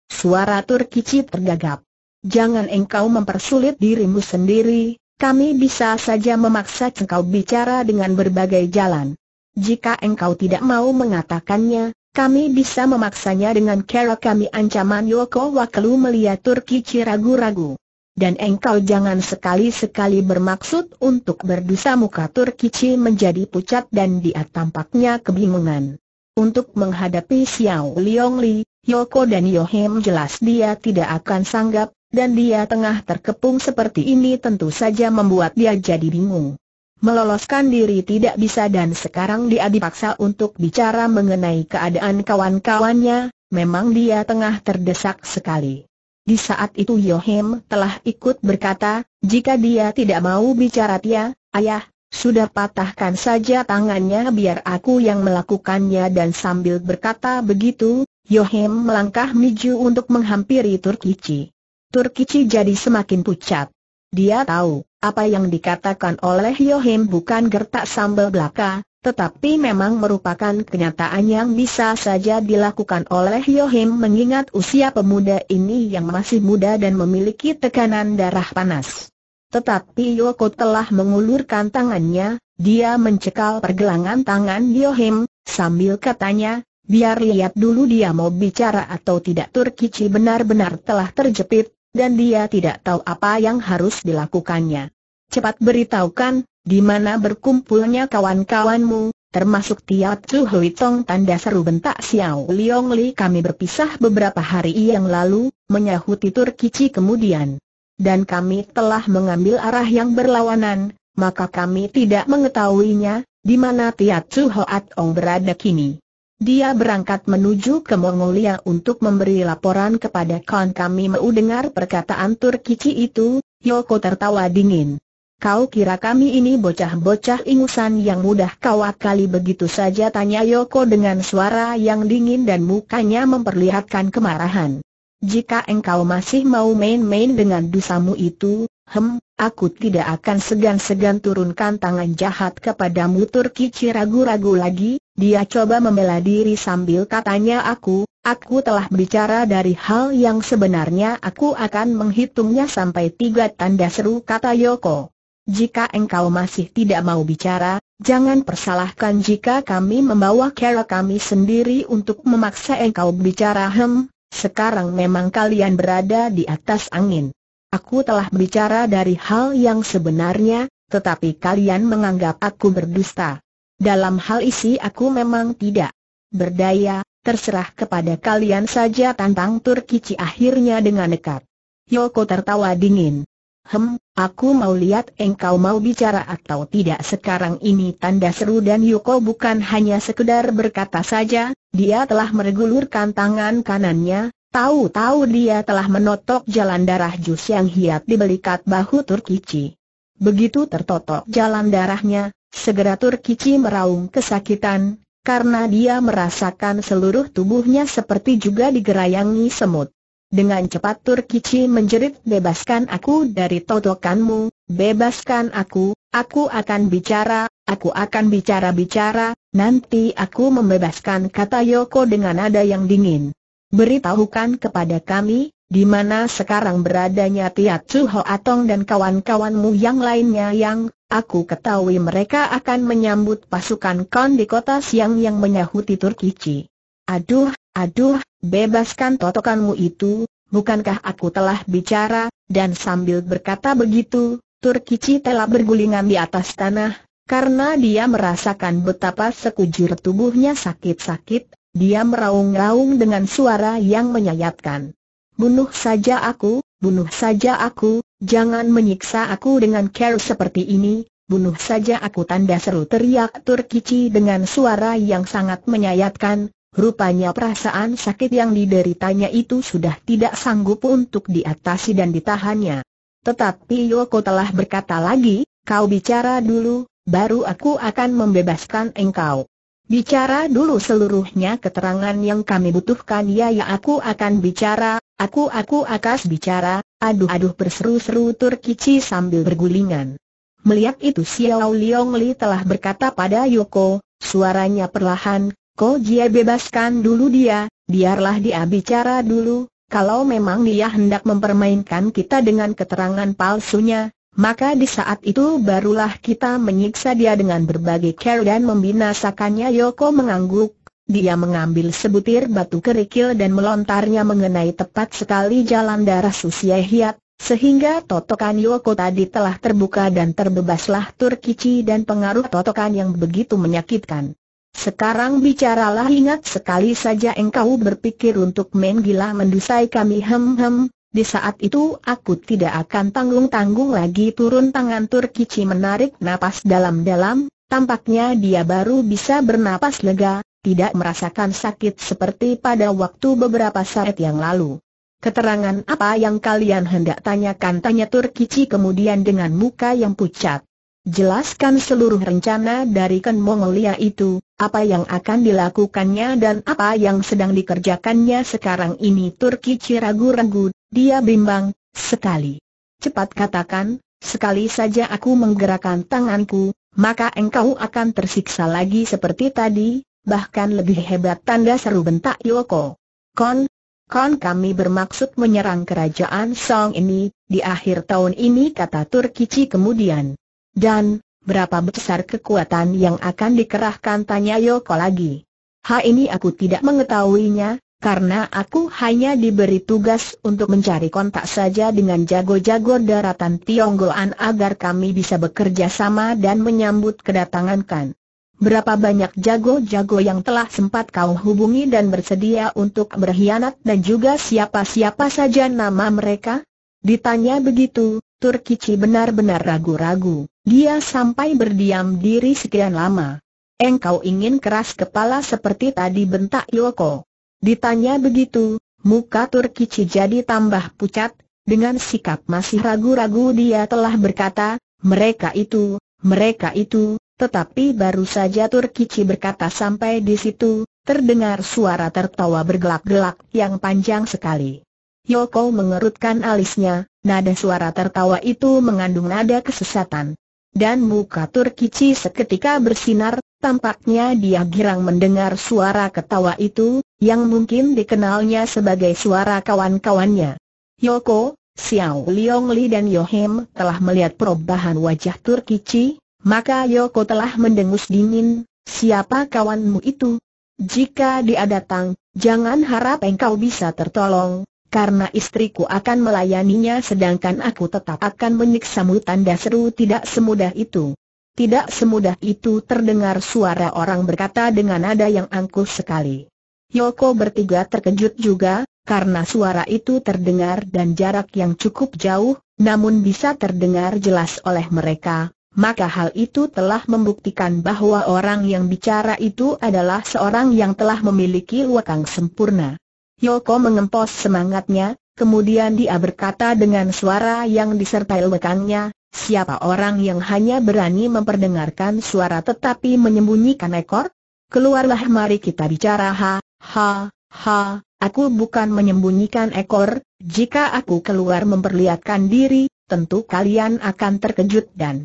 suara Turkici tergagap jangan engkau mempersulit dirimu sendiri, kami bisa saja memaksa engkau bicara dengan berbagai jalan. Jika engkau tidak mau mengatakannya, kami bisa memaksanya dengan cara kami ancaman Yoko Wakelu melihat Turki ragu-ragu. Dan engkau jangan sekali-sekali bermaksud untuk berdusa muka Turkici menjadi pucat dan dia tampaknya kebingungan. Untuk menghadapi Xiao Liong Li, Yoko dan Yohem jelas dia tidak akan sanggup, dan dia tengah terkepung seperti ini tentu saja membuat dia jadi bingung. Meloloskan diri tidak bisa dan sekarang dia dipaksa untuk bicara mengenai keadaan kawan-kawannya, memang dia tengah terdesak sekali. Di saat itu Yohem telah ikut berkata, jika dia tidak mau bicara dia, ayah, sudah patahkan saja tangannya biar aku yang melakukannya dan sambil berkata begitu, Yohem melangkah maju untuk menghampiri Turkici. Turkici jadi semakin pucat. Dia tahu, apa yang dikatakan oleh Yohim bukan gertak sambal belaka, tetapi memang merupakan kenyataan yang bisa saja dilakukan oleh Yohim mengingat usia pemuda ini yang masih muda dan memiliki tekanan darah panas. Tetapi Yoko telah mengulurkan tangannya, dia mencekal pergelangan tangan Yohim, sambil katanya, biar lihat dulu dia mau bicara atau tidak Turkici benar-benar telah terjepit, dan dia tidak tahu apa yang harus dilakukannya. Cepat beritahukan, di mana berkumpulnya kawan-kawanmu, termasuk Tia Chu Hui Tong tanda seru bentak Xiao Liong Li kami berpisah beberapa hari yang lalu, menyahuti Turkici kemudian. Dan kami telah mengambil arah yang berlawanan, maka kami tidak mengetahuinya, di mana Tia Chu Hoat Ong berada kini. Dia berangkat menuju ke Mongolia untuk memberi laporan kepada Khan kami mau dengar perkataan Turkici itu, Yoko tertawa dingin. Kau kira kami ini bocah-bocah ingusan yang mudah kau akali begitu saja tanya Yoko dengan suara yang dingin dan mukanya memperlihatkan kemarahan. Jika engkau masih mau main-main dengan dusamu itu, hem, aku tidak akan segan-segan turunkan tangan jahat kepadamu Turkici ragu-ragu lagi, dia coba membela diri sambil katanya aku, aku telah berbicara dari hal yang sebenarnya aku akan menghitungnya sampai tiga tanda seru kata Yoko. Jika engkau masih tidak mau bicara, jangan persalahkan jika kami membawa cara kami sendiri untuk memaksa engkau bicara hem, sekarang memang kalian berada di atas angin. Aku telah berbicara dari hal yang sebenarnya, tetapi kalian menganggap aku berdusta dalam hal isi aku memang tidak berdaya, terserah kepada kalian saja tantang Turkici akhirnya dengan nekat. Yoko tertawa dingin. Hem, aku mau lihat engkau mau bicara atau tidak sekarang ini tanda seru dan Yoko bukan hanya sekedar berkata saja, dia telah meregulurkan tangan kanannya, tahu-tahu dia telah menotok jalan darah jus yang hiat di belikat bahu Turkici. Begitu tertotok jalan darahnya, Segera Turkici meraung kesakitan, karena dia merasakan seluruh tubuhnya seperti juga digerayangi semut. Dengan cepat Turkici menjerit bebaskan aku dari totokanmu, bebaskan aku, aku akan bicara, aku akan bicara-bicara, nanti aku membebaskan kata Yoko dengan nada yang dingin. Beritahukan kepada kami, di mana sekarang beradanya Tiat Chu Ho Atong dan kawan-kawanmu yang lainnya yang, aku ketahui mereka akan menyambut pasukan Kon di kota Siang yang menyahuti Turkici. Aduh, aduh, bebaskan totokanmu itu, bukankah aku telah bicara, dan sambil berkata begitu, Turkici telah bergulingan di atas tanah, karena dia merasakan betapa sekujur tubuhnya sakit-sakit, dia meraung-raung dengan suara yang menyayatkan. Bunuh saja aku, bunuh saja aku, jangan menyiksa aku dengan care seperti ini, bunuh saja aku tanda seru teriak Turkici dengan suara yang sangat menyayatkan, Rupanya perasaan sakit yang dideritanya itu sudah tidak sanggup untuk diatasi dan ditahannya. Tetapi Yoko telah berkata lagi, kau bicara dulu, baru aku akan membebaskan engkau. Bicara dulu seluruhnya keterangan yang kami butuhkan ya ya aku akan bicara, Aku-aku akas bicara, aduh-aduh berseru-seru Turkici sambil bergulingan. Melihat itu Xiao Liong Li telah berkata pada Yoko, suaranya perlahan, Ko Jie bebaskan dulu dia, biarlah dia bicara dulu, kalau memang dia hendak mempermainkan kita dengan keterangan palsunya, maka di saat itu barulah kita menyiksa dia dengan berbagai cara dan membinasakannya Yoko mengangguk, dia mengambil sebutir batu kerikil dan melontarnya mengenai tepat sekali jalan darah Susie Hiat, sehingga totokan Yoko tadi telah terbuka dan terbebaslah Turkici dan pengaruh totokan yang begitu menyakitkan. Sekarang bicaralah ingat sekali saja engkau berpikir untuk main gila mendusai kami hem-hem, di saat itu aku tidak akan tanggung-tanggung lagi turun tangan Turkici menarik napas dalam-dalam, tampaknya dia baru bisa bernapas lega, tidak merasakan sakit seperti pada waktu beberapa saat yang lalu. Keterangan apa yang kalian hendak tanyakan? Tanya Turkici kemudian dengan muka yang pucat. Jelaskan seluruh rencana dari Ken Mongolia itu, apa yang akan dilakukannya dan apa yang sedang dikerjakannya sekarang ini Turkici ragu-ragu, dia bimbang, sekali. Cepat katakan, sekali saja aku menggerakkan tanganku, maka engkau akan tersiksa lagi seperti tadi, bahkan lebih hebat tanda seru bentak Yoko. Kon, kon kami bermaksud menyerang kerajaan Song ini, di akhir tahun ini kata Turkici kemudian. Dan, berapa besar kekuatan yang akan dikerahkan tanya Yoko lagi. Ha ini aku tidak mengetahuinya, karena aku hanya diberi tugas untuk mencari kontak saja dengan jago-jago daratan Tionggoan agar kami bisa bekerja sama dan menyambut kedatangan Kan berapa banyak jago-jago yang telah sempat kau hubungi dan bersedia untuk berkhianat dan juga siapa-siapa saja nama mereka? Ditanya begitu, Turkici benar-benar ragu-ragu. Dia sampai berdiam diri sekian lama. Engkau ingin keras kepala seperti tadi bentak Yoko. Ditanya begitu, muka Turkici jadi tambah pucat, dengan sikap masih ragu-ragu dia telah berkata, mereka itu, mereka itu, tetapi baru saja Turkici berkata sampai di situ, terdengar suara tertawa bergelak-gelak yang panjang sekali. Yoko mengerutkan alisnya, nada suara tertawa itu mengandung nada kesesatan. Dan muka Turkici seketika bersinar, tampaknya dia girang mendengar suara ketawa itu, yang mungkin dikenalnya sebagai suara kawan-kawannya. Yoko, Xiao Liongli dan Yohem telah melihat perubahan wajah Turkici, maka Yoko telah mendengus dingin, siapa kawanmu itu? Jika dia datang, jangan harap engkau bisa tertolong, karena istriku akan melayaninya sedangkan aku tetap akan menyiksamu tanda seru tidak semudah itu. Tidak semudah itu terdengar suara orang berkata dengan nada yang angkuh sekali. Yoko bertiga terkejut juga, karena suara itu terdengar dan jarak yang cukup jauh, namun bisa terdengar jelas oleh mereka, maka hal itu telah membuktikan bahwa orang yang bicara itu adalah seorang yang telah memiliki wakang sempurna. Yoko mengempos semangatnya, kemudian dia berkata dengan suara yang disertai lekangnya, siapa orang yang hanya berani memperdengarkan suara tetapi menyembunyikan ekor? Keluarlah mari kita bicara ha, ha, ha, aku bukan menyembunyikan ekor, jika aku keluar memperlihatkan diri, tentu kalian akan terkejut dan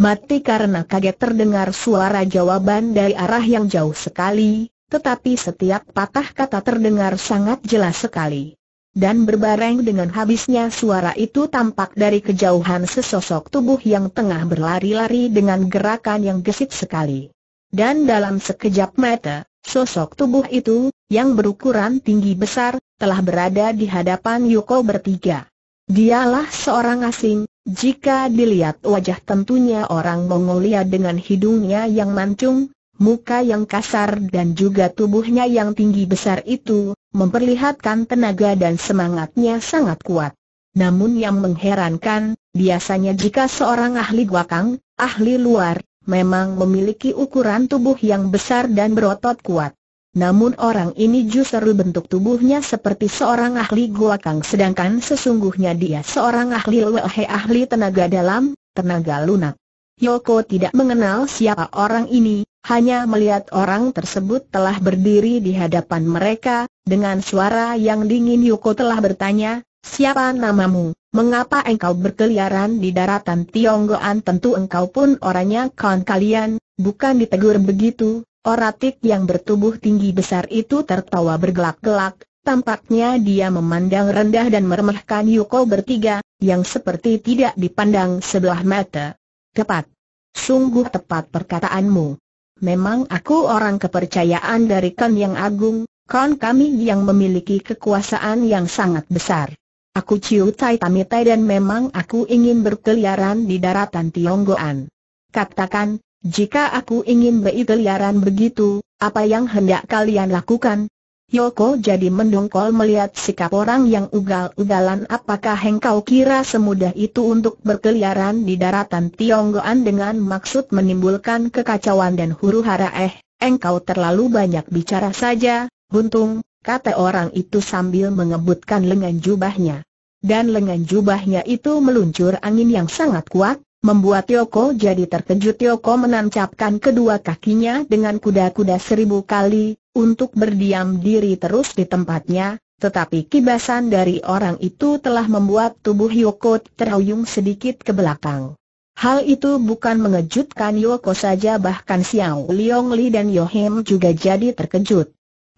Mati karena kaget terdengar suara jawaban dari arah yang jauh sekali, tetapi setiap patah kata terdengar sangat jelas sekali. Dan berbareng dengan habisnya suara itu tampak dari kejauhan sesosok tubuh yang tengah berlari-lari dengan gerakan yang gesit sekali. Dan dalam sekejap mata, sosok tubuh itu, yang berukuran tinggi besar, telah berada di hadapan Yuko bertiga. Dialah seorang asing, jika dilihat wajah tentunya orang Mongolia dengan hidungnya yang mancung, muka yang kasar dan juga tubuhnya yang tinggi besar itu, memperlihatkan tenaga dan semangatnya sangat kuat. Namun yang mengherankan, biasanya jika seorang ahli guakang, ahli luar, memang memiliki ukuran tubuh yang besar dan berotot kuat. Namun orang ini justru bentuk tubuhnya seperti seorang ahli gua Kang sedangkan sesungguhnya dia seorang ahli Wehe ahli tenaga dalam, tenaga lunak. Yoko tidak mengenal siapa orang ini, hanya melihat orang tersebut telah berdiri di hadapan mereka, dengan suara yang dingin Yoko telah bertanya, Siapa namamu? Mengapa engkau berkeliaran di daratan Tionggoan? Tentu engkau pun orangnya kawan kalian, bukan ditegur begitu, Oratik yang bertubuh tinggi besar itu tertawa bergelak-gelak, tampaknya dia memandang rendah dan meremehkan Yuko bertiga, yang seperti tidak dipandang sebelah mata. Tepat. Sungguh tepat perkataanmu. Memang aku orang kepercayaan dari Kan yang agung, Kan kami yang memiliki kekuasaan yang sangat besar. Aku Ciu Tai Tamitai dan memang aku ingin berkeliaran di daratan Tionggoan. Katakan, jika aku ingin berikeliaran begitu, apa yang hendak kalian lakukan? Yoko jadi mendongkol melihat sikap orang yang ugal-ugalan apakah engkau kira semudah itu untuk berkeliaran di daratan Tionggoan dengan maksud menimbulkan kekacauan dan huru hara eh, engkau terlalu banyak bicara saja, buntung, kata orang itu sambil mengebutkan lengan jubahnya. Dan lengan jubahnya itu meluncur angin yang sangat kuat, Membuat Tioko jadi terkejut Tioko menancapkan kedua kakinya dengan kuda-kuda seribu kali, untuk berdiam diri terus di tempatnya, tetapi kibasan dari orang itu telah membuat tubuh Yoko terhuyung sedikit ke belakang. Hal itu bukan mengejutkan Yoko saja bahkan Xiao Liong Li dan Yohim juga jadi terkejut.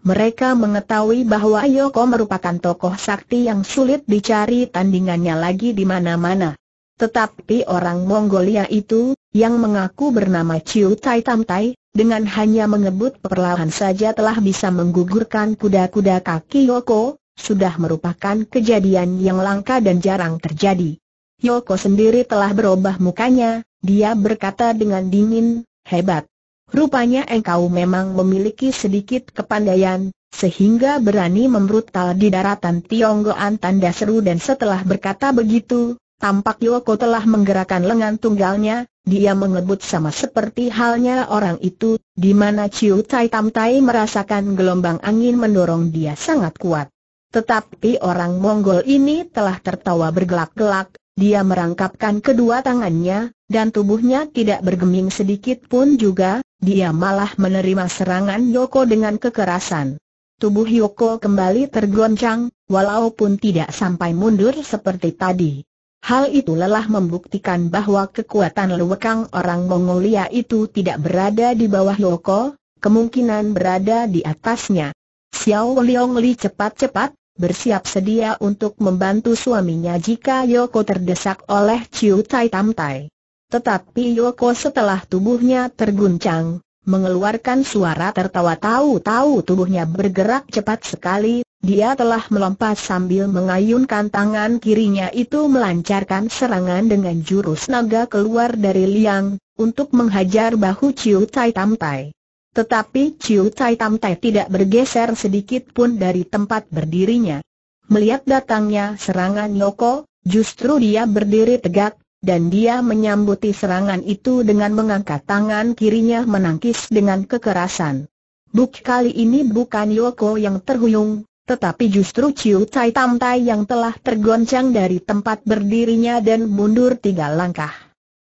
Mereka mengetahui bahwa Yoko merupakan tokoh sakti yang sulit dicari tandingannya lagi di mana-mana. Tetapi orang Mongolia itu, yang mengaku bernama Chiu Tai Tam Tai, dengan hanya mengebut perlahan saja telah bisa menggugurkan kuda-kuda kaki Yoko, sudah merupakan kejadian yang langka dan jarang terjadi. Yoko sendiri telah berubah mukanya, dia berkata dengan dingin, hebat. Rupanya engkau memang memiliki sedikit kepandaian, sehingga berani memberontak di daratan Tionggoan tanda seru dan setelah berkata begitu, Tampak Yoko telah menggerakkan lengan tunggalnya, dia mengebut sama seperti halnya orang itu, di mana Chiu Tai Tam Tai merasakan gelombang angin mendorong dia sangat kuat. Tetapi orang Mongol ini telah tertawa bergelak-gelak, dia merangkapkan kedua tangannya, dan tubuhnya tidak bergeming sedikit pun juga, dia malah menerima serangan Yoko dengan kekerasan. Tubuh Yoko kembali tergoncang, walaupun tidak sampai mundur seperti tadi. Hal itu lelah membuktikan bahwa kekuatan lewekang orang Mongolia itu tidak berada di bawah Yoko, kemungkinan berada di atasnya. Xiao Liong Li cepat-cepat, bersiap sedia untuk membantu suaminya jika Yoko terdesak oleh Chiu Tai Tam Tai. Tetapi Yoko setelah tubuhnya terguncang, mengeluarkan suara tertawa tahu-tahu tubuhnya bergerak cepat sekali, dia telah melompat sambil mengayunkan tangan kirinya itu melancarkan serangan dengan jurus naga keluar dari liang, untuk menghajar bahu Chiu Tai Tam Tai. Tetapi Chiu Tai Tam Tai tidak bergeser sedikit pun dari tempat berdirinya. Melihat datangnya serangan Yoko, justru dia berdiri tegak, dan dia menyambuti serangan itu dengan mengangkat tangan kirinya menangkis dengan kekerasan. Buk kali ini bukan Yoko yang terhuyung, tetapi justru Ciu Tai Tam Tai yang telah tergoncang dari tempat berdirinya dan mundur tiga langkah.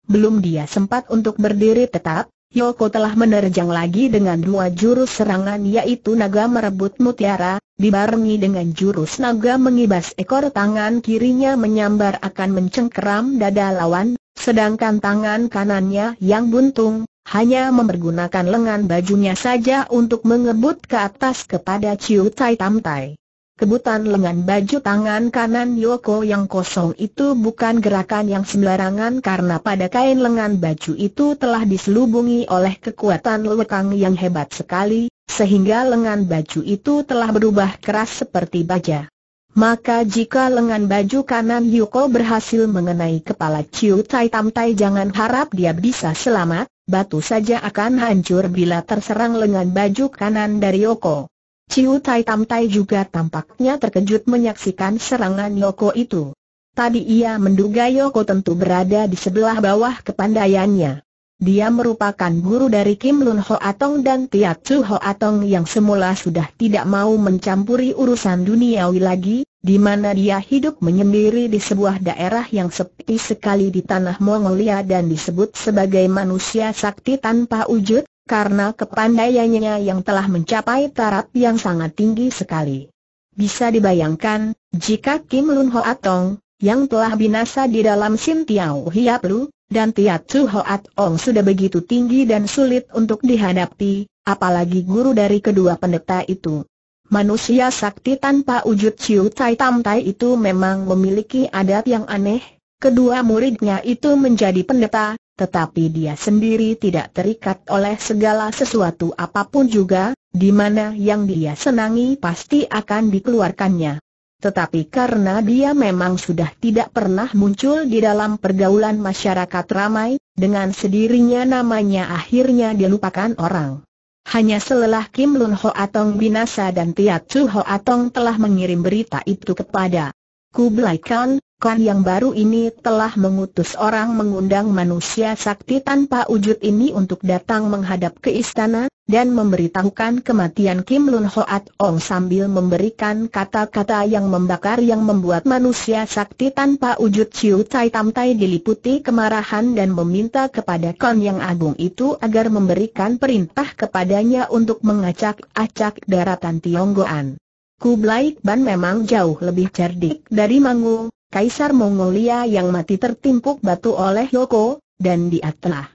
Belum dia sempat untuk berdiri tetap, Yoko telah menerjang lagi dengan dua jurus serangan yaitu naga merebut mutiara, dibarengi dengan jurus naga mengibas ekor tangan kirinya menyambar akan mencengkeram dada lawan, sedangkan tangan kanannya yang buntung, hanya mempergunakan lengan bajunya saja untuk mengebut ke atas kepada Chiu Tai Tam Tai. Kebutan lengan baju tangan kanan Yoko yang kosong itu bukan gerakan yang sembarangan karena pada kain lengan baju itu telah diselubungi oleh kekuatan lekang yang hebat sekali, sehingga lengan baju itu telah berubah keras seperti baja. Maka jika lengan baju kanan Yoko berhasil mengenai kepala Chiu Tai Tam Tai jangan harap dia bisa selamat, Batu saja akan hancur bila terserang lengan baju kanan dari Yoko. Ciu Tai Tam Tai juga tampaknya terkejut menyaksikan serangan Yoko itu. Tadi ia menduga Yoko tentu berada di sebelah bawah kepandaiannya. Dia merupakan guru dari Kim Lun Ho Atong dan Tiat Su Ho Atong yang semula sudah tidak mau mencampuri urusan duniawi lagi, di mana dia hidup menyendiri di sebuah daerah yang sepi sekali di tanah Mongolia dan disebut sebagai manusia sakti tanpa wujud, karena kepandaiannya yang telah mencapai taraf yang sangat tinggi sekali. Bisa dibayangkan, jika Kim Lun Ho Atong, yang telah binasa di dalam Sim Tiao Hiap Lu, dan Tiat Su Ho Atong sudah begitu tinggi dan sulit untuk dihadapi, apalagi guru dari kedua pendeta itu. Manusia sakti tanpa wujud Ciu Tai Tam Tai itu memang memiliki adat yang aneh, kedua muridnya itu menjadi pendeta, tetapi dia sendiri tidak terikat oleh segala sesuatu apapun juga, di mana yang dia senangi pasti akan dikeluarkannya. Tetapi karena dia memang sudah tidak pernah muncul di dalam pergaulan masyarakat ramai, dengan sendirinya namanya akhirnya dilupakan orang. Hanya selelah Kim Lun Ho Atong binasa dan Tiat Chu Ho Atong telah mengirim berita itu kepada Kublai Khan, Khan yang baru ini telah mengutus orang mengundang manusia sakti tanpa wujud ini untuk datang menghadap ke istana, dan memberitahukan kematian Kim Lun Hoat Ong sambil memberikan kata-kata yang membakar yang membuat manusia sakti tanpa wujud Chiu Tai Tam Tai diliputi kemarahan dan meminta kepada Kon Yang Agung itu agar memberikan perintah kepadanya untuk mengacak-acak daratan Tionggoan. Kublai Ban memang jauh lebih cerdik dari Mangu, Kaisar Mongolia yang mati tertimpuk batu oleh Yoko, dan dia telah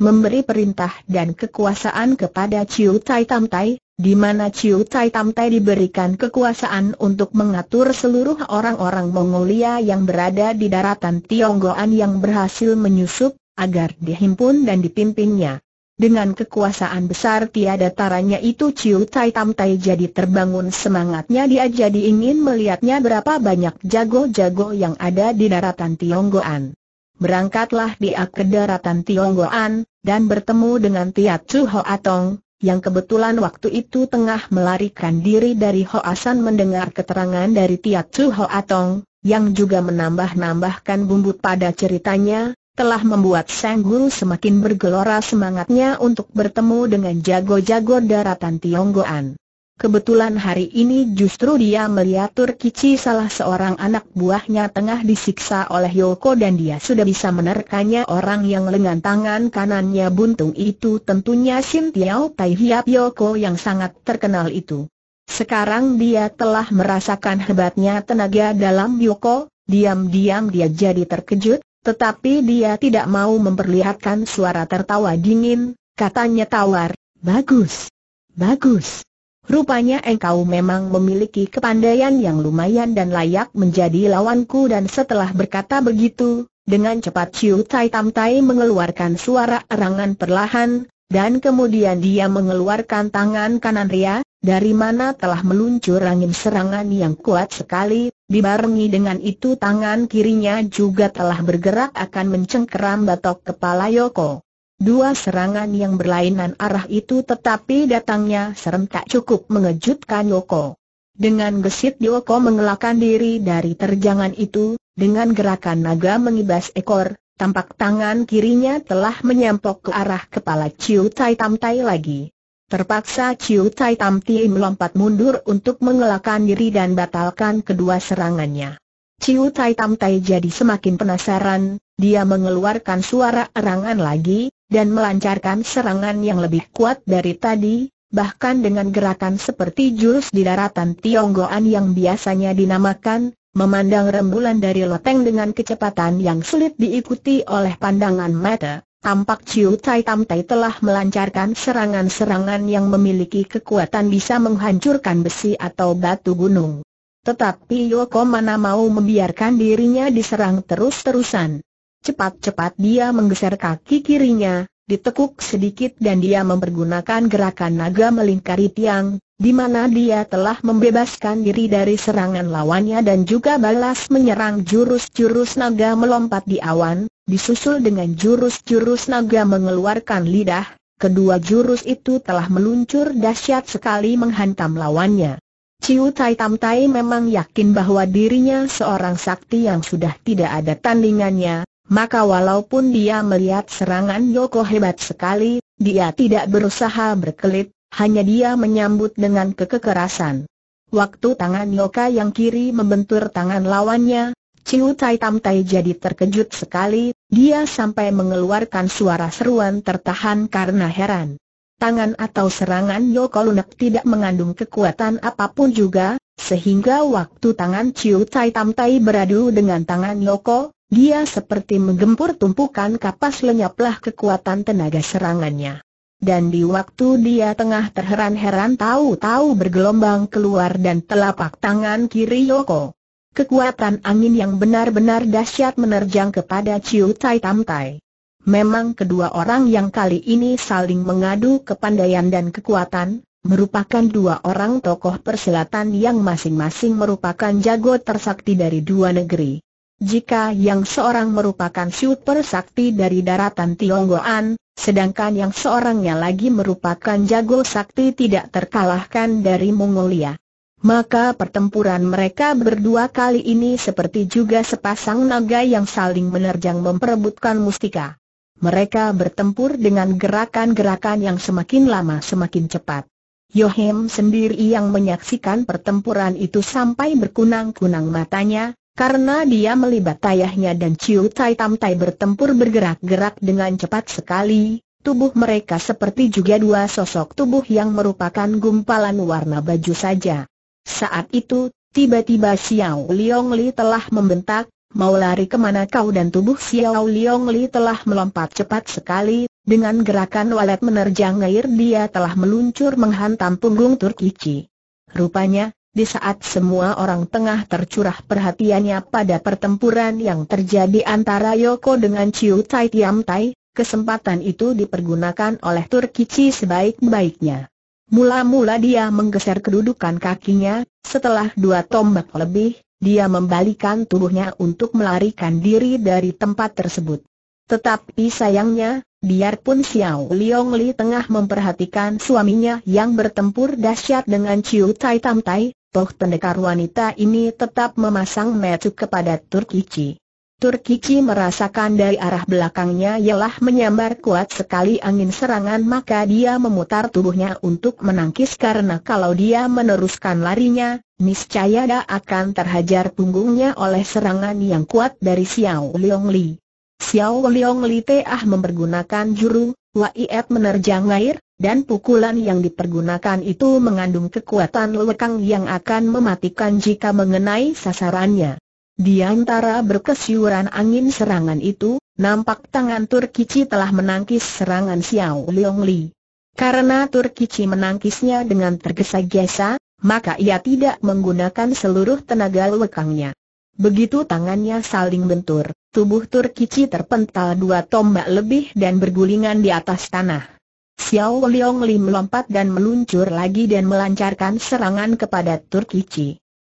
memberi perintah dan kekuasaan kepada Chiu Tai Tam Tai, di mana Chiu Tai Tam Tai diberikan kekuasaan untuk mengatur seluruh orang-orang Mongolia yang berada di daratan Tionggoan yang berhasil menyusup, agar dihimpun dan dipimpinnya. Dengan kekuasaan besar tiada taranya itu Chiu Tai Tam Tai jadi terbangun semangatnya dia jadi ingin melihatnya berapa banyak jago-jago yang ada di daratan Tionggoan. Berangkatlah dia ke daratan Tionggoan, dan bertemu dengan Tiat Chu Ho Atong, yang kebetulan waktu itu tengah melarikan diri dari Ho Asan mendengar keterangan dari Tiat Chu Ho Atong, yang juga menambah-nambahkan bumbu pada ceritanya, telah membuat Sang Guru semakin bergelora semangatnya untuk bertemu dengan jago-jago daratan Tionggoan. Kebetulan hari ini justru dia melihat Turkici salah seorang anak buahnya tengah disiksa oleh Yoko dan dia sudah bisa menerkannya orang yang lengan tangan kanannya buntung itu tentunya Sim Tiao Tai Hiap Yoko yang sangat terkenal itu. Sekarang dia telah merasakan hebatnya tenaga dalam Yoko, diam-diam dia jadi terkejut, tetapi dia tidak mau memperlihatkan suara tertawa dingin, katanya tawar, bagus, bagus. Rupanya engkau memang memiliki kepandaian yang lumayan dan layak menjadi lawanku dan setelah berkata begitu, dengan cepat Chiu Tai Tam Tai mengeluarkan suara erangan perlahan, dan kemudian dia mengeluarkan tangan kanan Ria, dari mana telah meluncur angin serangan yang kuat sekali, dibarengi dengan itu tangan kirinya juga telah bergerak akan mencengkeram batok kepala Yoko. Dua serangan yang berlainan arah itu tetapi datangnya serentak cukup mengejutkan Yoko. Dengan gesit Yoko mengelakkan diri dari terjangan itu, dengan gerakan naga mengibas ekor, tampak tangan kirinya telah menyampok ke arah kepala Chiu Tai Tam Tai lagi. Terpaksa Chiu Tai Tam Ti melompat mundur untuk mengelakkan diri dan batalkan kedua serangannya. Chiu Tai Tam Tai jadi semakin penasaran, dia mengeluarkan suara erangan lagi, dan melancarkan serangan yang lebih kuat dari tadi, bahkan dengan gerakan seperti jurus di daratan Tionggoan yang biasanya dinamakan, memandang rembulan dari loteng dengan kecepatan yang sulit diikuti oleh pandangan mata. Tampak Chiu Tai Tam Tai telah melancarkan serangan-serangan yang memiliki kekuatan bisa menghancurkan besi atau batu gunung. Tetapi Yoko mana mau membiarkan dirinya diserang terus-terusan. Cepat-cepat dia menggeser kaki kirinya, ditekuk sedikit dan dia mempergunakan gerakan naga melingkari tiang, di mana dia telah membebaskan diri dari serangan lawannya dan juga balas menyerang jurus-jurus naga melompat di awan, disusul dengan jurus-jurus naga mengeluarkan lidah, kedua jurus itu telah meluncur dahsyat sekali menghantam lawannya. Ciu Tai Tam Tai memang yakin bahwa dirinya seorang sakti yang sudah tidak ada tandingannya, maka walaupun dia melihat serangan Yoko hebat sekali, dia tidak berusaha berkelit, hanya dia menyambut dengan kekekerasan. Waktu tangan Yoka yang kiri membentur tangan lawannya, Ciu Tai Tam Tai jadi terkejut sekali, dia sampai mengeluarkan suara seruan tertahan karena heran. Tangan atau serangan Yoko lunak tidak mengandung kekuatan apapun juga, sehingga waktu tangan Ciu Tai Tam Tai beradu dengan tangan Yoko, dia seperti menggempur tumpukan kapas lenyaplah kekuatan tenaga serangannya. Dan di waktu dia tengah terheran-heran tahu-tahu bergelombang keluar dan telapak tangan kiri Yoko. Kekuatan angin yang benar-benar dahsyat menerjang kepada Chiu Tai Tam Tai. Memang kedua orang yang kali ini saling mengadu kepandaian dan kekuatan, merupakan dua orang tokoh perselatan yang masing-masing merupakan jago tersakti dari dua negeri. Jika yang seorang merupakan super sakti dari daratan Tionggoan, sedangkan yang seorangnya lagi merupakan jago sakti tidak terkalahkan dari Mongolia. Maka pertempuran mereka berdua kali ini seperti juga sepasang naga yang saling menerjang memperebutkan mustika. Mereka bertempur dengan gerakan-gerakan yang semakin lama semakin cepat. Yohem sendiri yang menyaksikan pertempuran itu sampai berkunang-kunang matanya, karena dia melibat ayahnya dan Ciu Tai Tam Tai bertempur bergerak-gerak dengan cepat sekali, tubuh mereka seperti juga dua sosok tubuh yang merupakan gumpalan warna baju saja. Saat itu, tiba-tiba Xiao Liong Li telah membentak, mau lari kemana kau dan tubuh Xiao Liong Li telah melompat cepat sekali, dengan gerakan walet menerjang air dia telah meluncur menghantam punggung Turki Chi. Rupanya, di saat semua orang tengah tercurah perhatiannya pada pertempuran yang terjadi antara Yoko dengan Chiu Tai Tiam Tai, kesempatan itu dipergunakan oleh Turkici sebaik-baiknya. Mula-mula dia menggeser kedudukan kakinya, setelah dua tombak lebih, dia membalikan tubuhnya untuk melarikan diri dari tempat tersebut. Tetapi sayangnya, biarpun Xiao Liong Li tengah memperhatikan suaminya yang bertempur dahsyat dengan Chiu Tai Tam Tai, toh pendekar wanita ini tetap memasang metu kepada Turkici. Turkici merasakan dari arah belakangnya ialah menyambar kuat sekali angin serangan maka dia memutar tubuhnya untuk menangkis karena kalau dia meneruskan larinya, niscaya dia akan terhajar punggungnya oleh serangan yang kuat dari Xiao Liong Li. Xiao Liong Li ah mempergunakan juru, Et menerjang air, dan pukulan yang dipergunakan itu mengandung kekuatan lekang yang akan mematikan jika mengenai sasarannya. Di antara berkesiuran angin serangan itu, nampak tangan Turkici telah menangkis serangan Xiao Leong Li. Karena Turkici menangkisnya dengan tergesa-gesa, maka ia tidak menggunakan seluruh tenaga lekangnya. Begitu tangannya saling bentur, tubuh Turkici terpental dua tombak lebih dan bergulingan di atas tanah. Xiao Liang Li melompat dan meluncur lagi dan melancarkan serangan kepada Turki Turkici.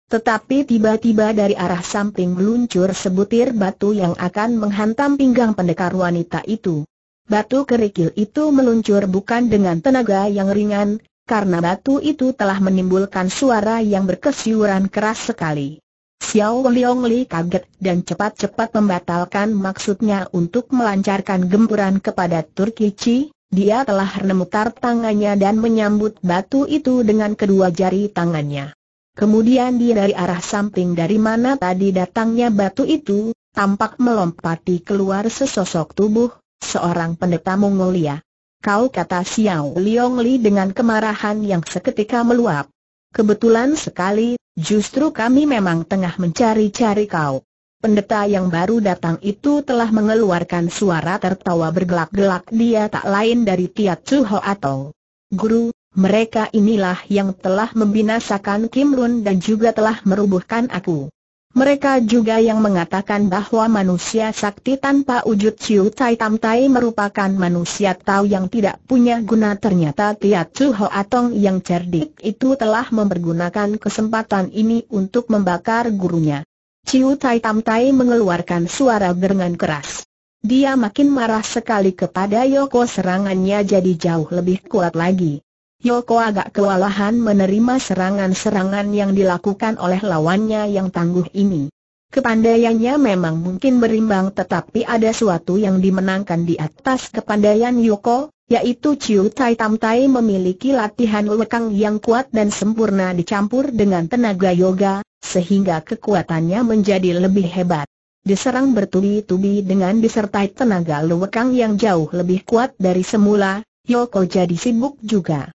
Tetapi tiba-tiba dari arah samping meluncur sebutir batu yang akan menghantam pinggang pendekar wanita itu. Batu kerikil itu meluncur bukan dengan tenaga yang ringan, karena batu itu telah menimbulkan suara yang berkesiuran keras sekali. Xiao Liang Li kaget dan cepat-cepat membatalkan maksudnya untuk melancarkan gempuran kepada Turki Turkici, dia telah menemutar tangannya dan menyambut batu itu dengan kedua jari tangannya. Kemudian dia dari arah samping dari mana tadi datangnya batu itu, tampak melompati keluar sesosok tubuh, seorang pendeta Mongolia. Kau kata Xiao Liong Li dengan kemarahan yang seketika meluap. Kebetulan sekali, justru kami memang tengah mencari-cari kau. Pendeta yang baru datang itu telah mengeluarkan suara tertawa bergelak-gelak dia tak lain dari Tiat Chu Ho atau Guru, mereka inilah yang telah membinasakan Kim Run dan juga telah merubuhkan aku. Mereka juga yang mengatakan bahwa manusia sakti tanpa wujud Chiu Tai Tam Tai merupakan manusia tahu yang tidak punya guna ternyata Tiat Chu Ho Atong yang cerdik itu telah mempergunakan kesempatan ini untuk membakar gurunya. Ciu Tai Tam Tai mengeluarkan suara gerengan keras. Dia makin marah sekali kepada Yoko serangannya jadi jauh lebih kuat lagi. Yoko agak kewalahan menerima serangan-serangan yang dilakukan oleh lawannya yang tangguh ini. Kepandaiannya memang mungkin berimbang tetapi ada suatu yang dimenangkan di atas kepandaian Yoko, yaitu Ciu Tai Tam Tai memiliki latihan lekang yang kuat dan sempurna dicampur dengan tenaga yoga, sehingga kekuatannya menjadi lebih hebat. Diserang bertubi-tubi dengan disertai tenaga luwekang yang jauh lebih kuat dari semula, Yoko jadi sibuk juga.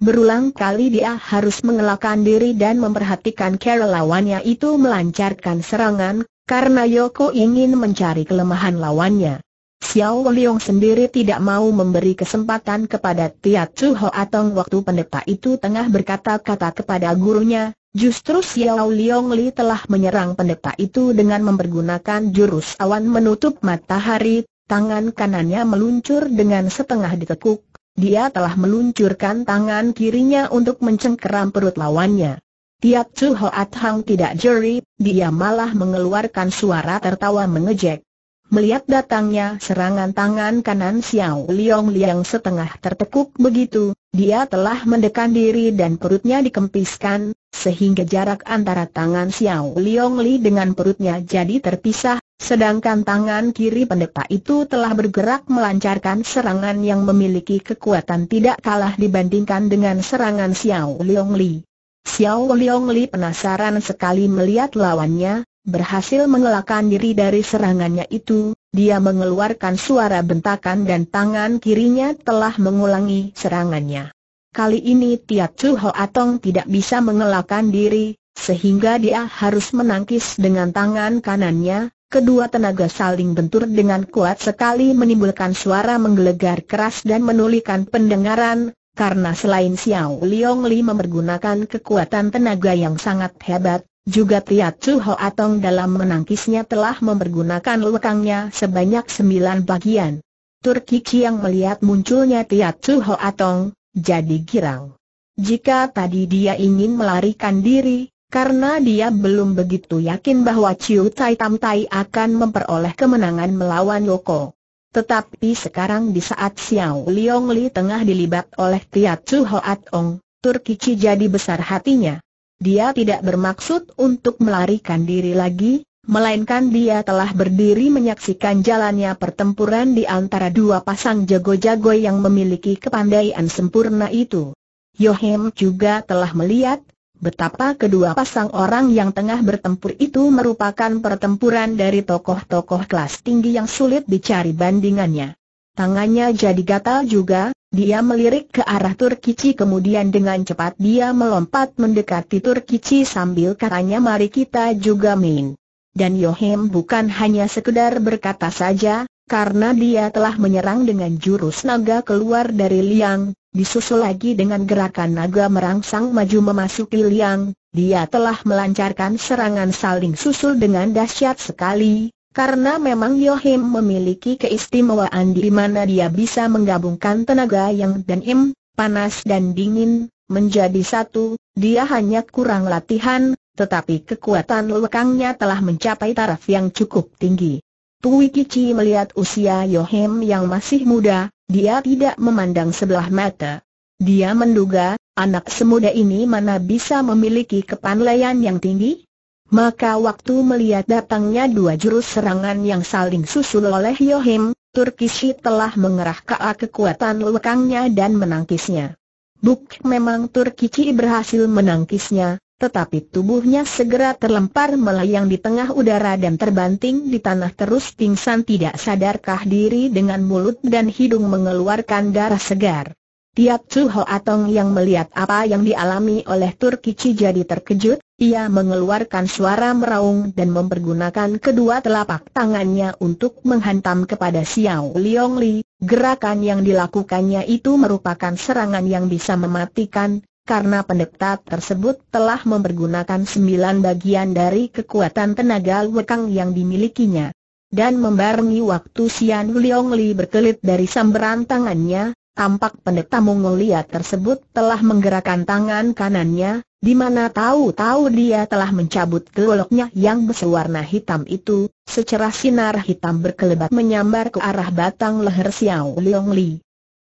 Berulang kali dia harus mengelakkan diri dan memperhatikan cara lawannya itu melancarkan serangan, karena Yoko ingin mencari kelemahan lawannya. Xiao Liong sendiri tidak mau memberi kesempatan kepada Tiat Chu Ho Atong waktu pendeta itu tengah berkata-kata kepada gurunya, Justru Xiao Liong Li telah menyerang pendeta itu dengan mempergunakan jurus awan menutup matahari, tangan kanannya meluncur dengan setengah ditekuk, dia telah meluncurkan tangan kirinya untuk mencengkeram perut lawannya. Tiap Chu Hoat Hang tidak jeri, dia malah mengeluarkan suara tertawa mengejek. Melihat datangnya serangan tangan kanan Xiao Liong Liang setengah tertekuk begitu, dia telah mendekan diri dan perutnya dikempiskan, sehingga jarak antara tangan Xiao Liong Li dengan perutnya jadi terpisah, sedangkan tangan kiri pendeta itu telah bergerak melancarkan serangan yang memiliki kekuatan tidak kalah dibandingkan dengan serangan Xiao Liong Li. Xiao Liong Li penasaran sekali melihat lawannya, berhasil mengelakkan diri dari serangannya itu, dia mengeluarkan suara bentakan dan tangan kirinya telah mengulangi serangannya. Kali ini Tiat Chu Ho Atong tidak bisa mengelakkan diri, sehingga dia harus menangkis dengan tangan kanannya, Kedua tenaga saling bentur dengan kuat sekali menimbulkan suara menggelegar keras dan menulikan pendengaran, karena selain Xiao Liong Li mempergunakan kekuatan tenaga yang sangat hebat, juga Tia Chu Ho Atong dalam menangkisnya telah mempergunakan lekangnya sebanyak sembilan bagian. Turki yang melihat munculnya Tia Chu Ho Atong, jadi girang. Jika tadi dia ingin melarikan diri, karena dia belum begitu yakin bahwa Chiu Tai Tam Tai akan memperoleh kemenangan melawan Yoko. Tetapi sekarang di saat Xiao Liong Li tengah dilibat oleh Tia Chu Ho Atong, Turki Chi jadi besar hatinya. Dia tidak bermaksud untuk melarikan diri lagi, melainkan dia telah berdiri menyaksikan jalannya pertempuran di antara dua pasang jago-jago yang memiliki kepandaian sempurna itu. Yohem juga telah melihat betapa kedua pasang orang yang tengah bertempur itu merupakan pertempuran dari tokoh-tokoh kelas tinggi yang sulit dicari bandingannya. Tangannya jadi gatal juga, dia melirik ke arah Turkici kemudian dengan cepat dia melompat mendekati Turkici sambil katanya mari kita juga main. Dan Yohem bukan hanya sekedar berkata saja, karena dia telah menyerang dengan jurus naga keluar dari liang, disusul lagi dengan gerakan naga merangsang maju memasuki liang, dia telah melancarkan serangan saling susul dengan dahsyat sekali, karena memang Yohim memiliki keistimewaan di mana dia bisa menggabungkan tenaga yang dan im, panas dan dingin, menjadi satu, dia hanya kurang latihan, tetapi kekuatan lekangnya telah mencapai taraf yang cukup tinggi. Tui Kici melihat usia Yohim yang masih muda, dia tidak memandang sebelah mata. Dia menduga, anak semuda ini mana bisa memiliki kepanlayan yang tinggi? Maka waktu melihat datangnya dua jurus serangan yang saling susul oleh Yohim, Turkishi telah mengerah ke kekuatan lekangnya dan menangkisnya. Buk memang Turkishi berhasil menangkisnya, tetapi tubuhnya segera terlempar melayang di tengah udara dan terbanting di tanah terus pingsan tidak sadarkah diri dengan mulut dan hidung mengeluarkan darah segar. Tiap Chu Atong yang melihat apa yang dialami oleh Turki Turkici jadi terkejut, ia mengeluarkan suara meraung dan mempergunakan kedua telapak tangannya untuk menghantam kepada Xiao Liong Li. Gerakan yang dilakukannya itu merupakan serangan yang bisa mematikan, karena pendekta tersebut telah mempergunakan sembilan bagian dari kekuatan tenaga wekang yang dimilikinya. Dan membarengi waktu Xian Liong Li berkelit dari samberan tangannya, Tampak pendeta Mongolia tersebut telah menggerakkan tangan kanannya, di mana tahu-tahu dia telah mencabut goloknya yang berwarna hitam itu, secerah sinar hitam berkelebat menyambar ke arah batang leher Xiao Leong Li.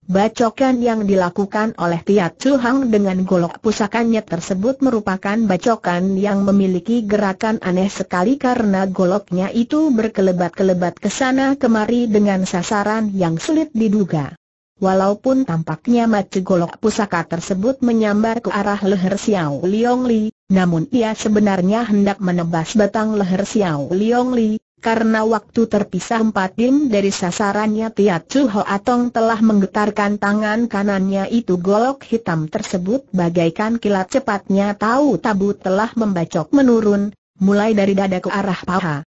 Bacokan yang dilakukan oleh Tiat Chu Hang dengan golok pusakannya tersebut merupakan bacokan yang memiliki gerakan aneh sekali karena goloknya itu berkelebat-kelebat ke sana kemari dengan sasaran yang sulit diduga. Walaupun tampaknya mati golok pusaka tersebut menyambar ke arah leher Xiao Liong Li, namun ia sebenarnya hendak menebas batang leher Xiao Liong Li, karena waktu terpisah empat dim dari sasarannya Tiat Chu Ho Atong telah menggetarkan tangan kanannya itu golok hitam tersebut bagaikan kilat cepatnya tahu tabu telah membacok menurun, mulai dari dada ke arah paha.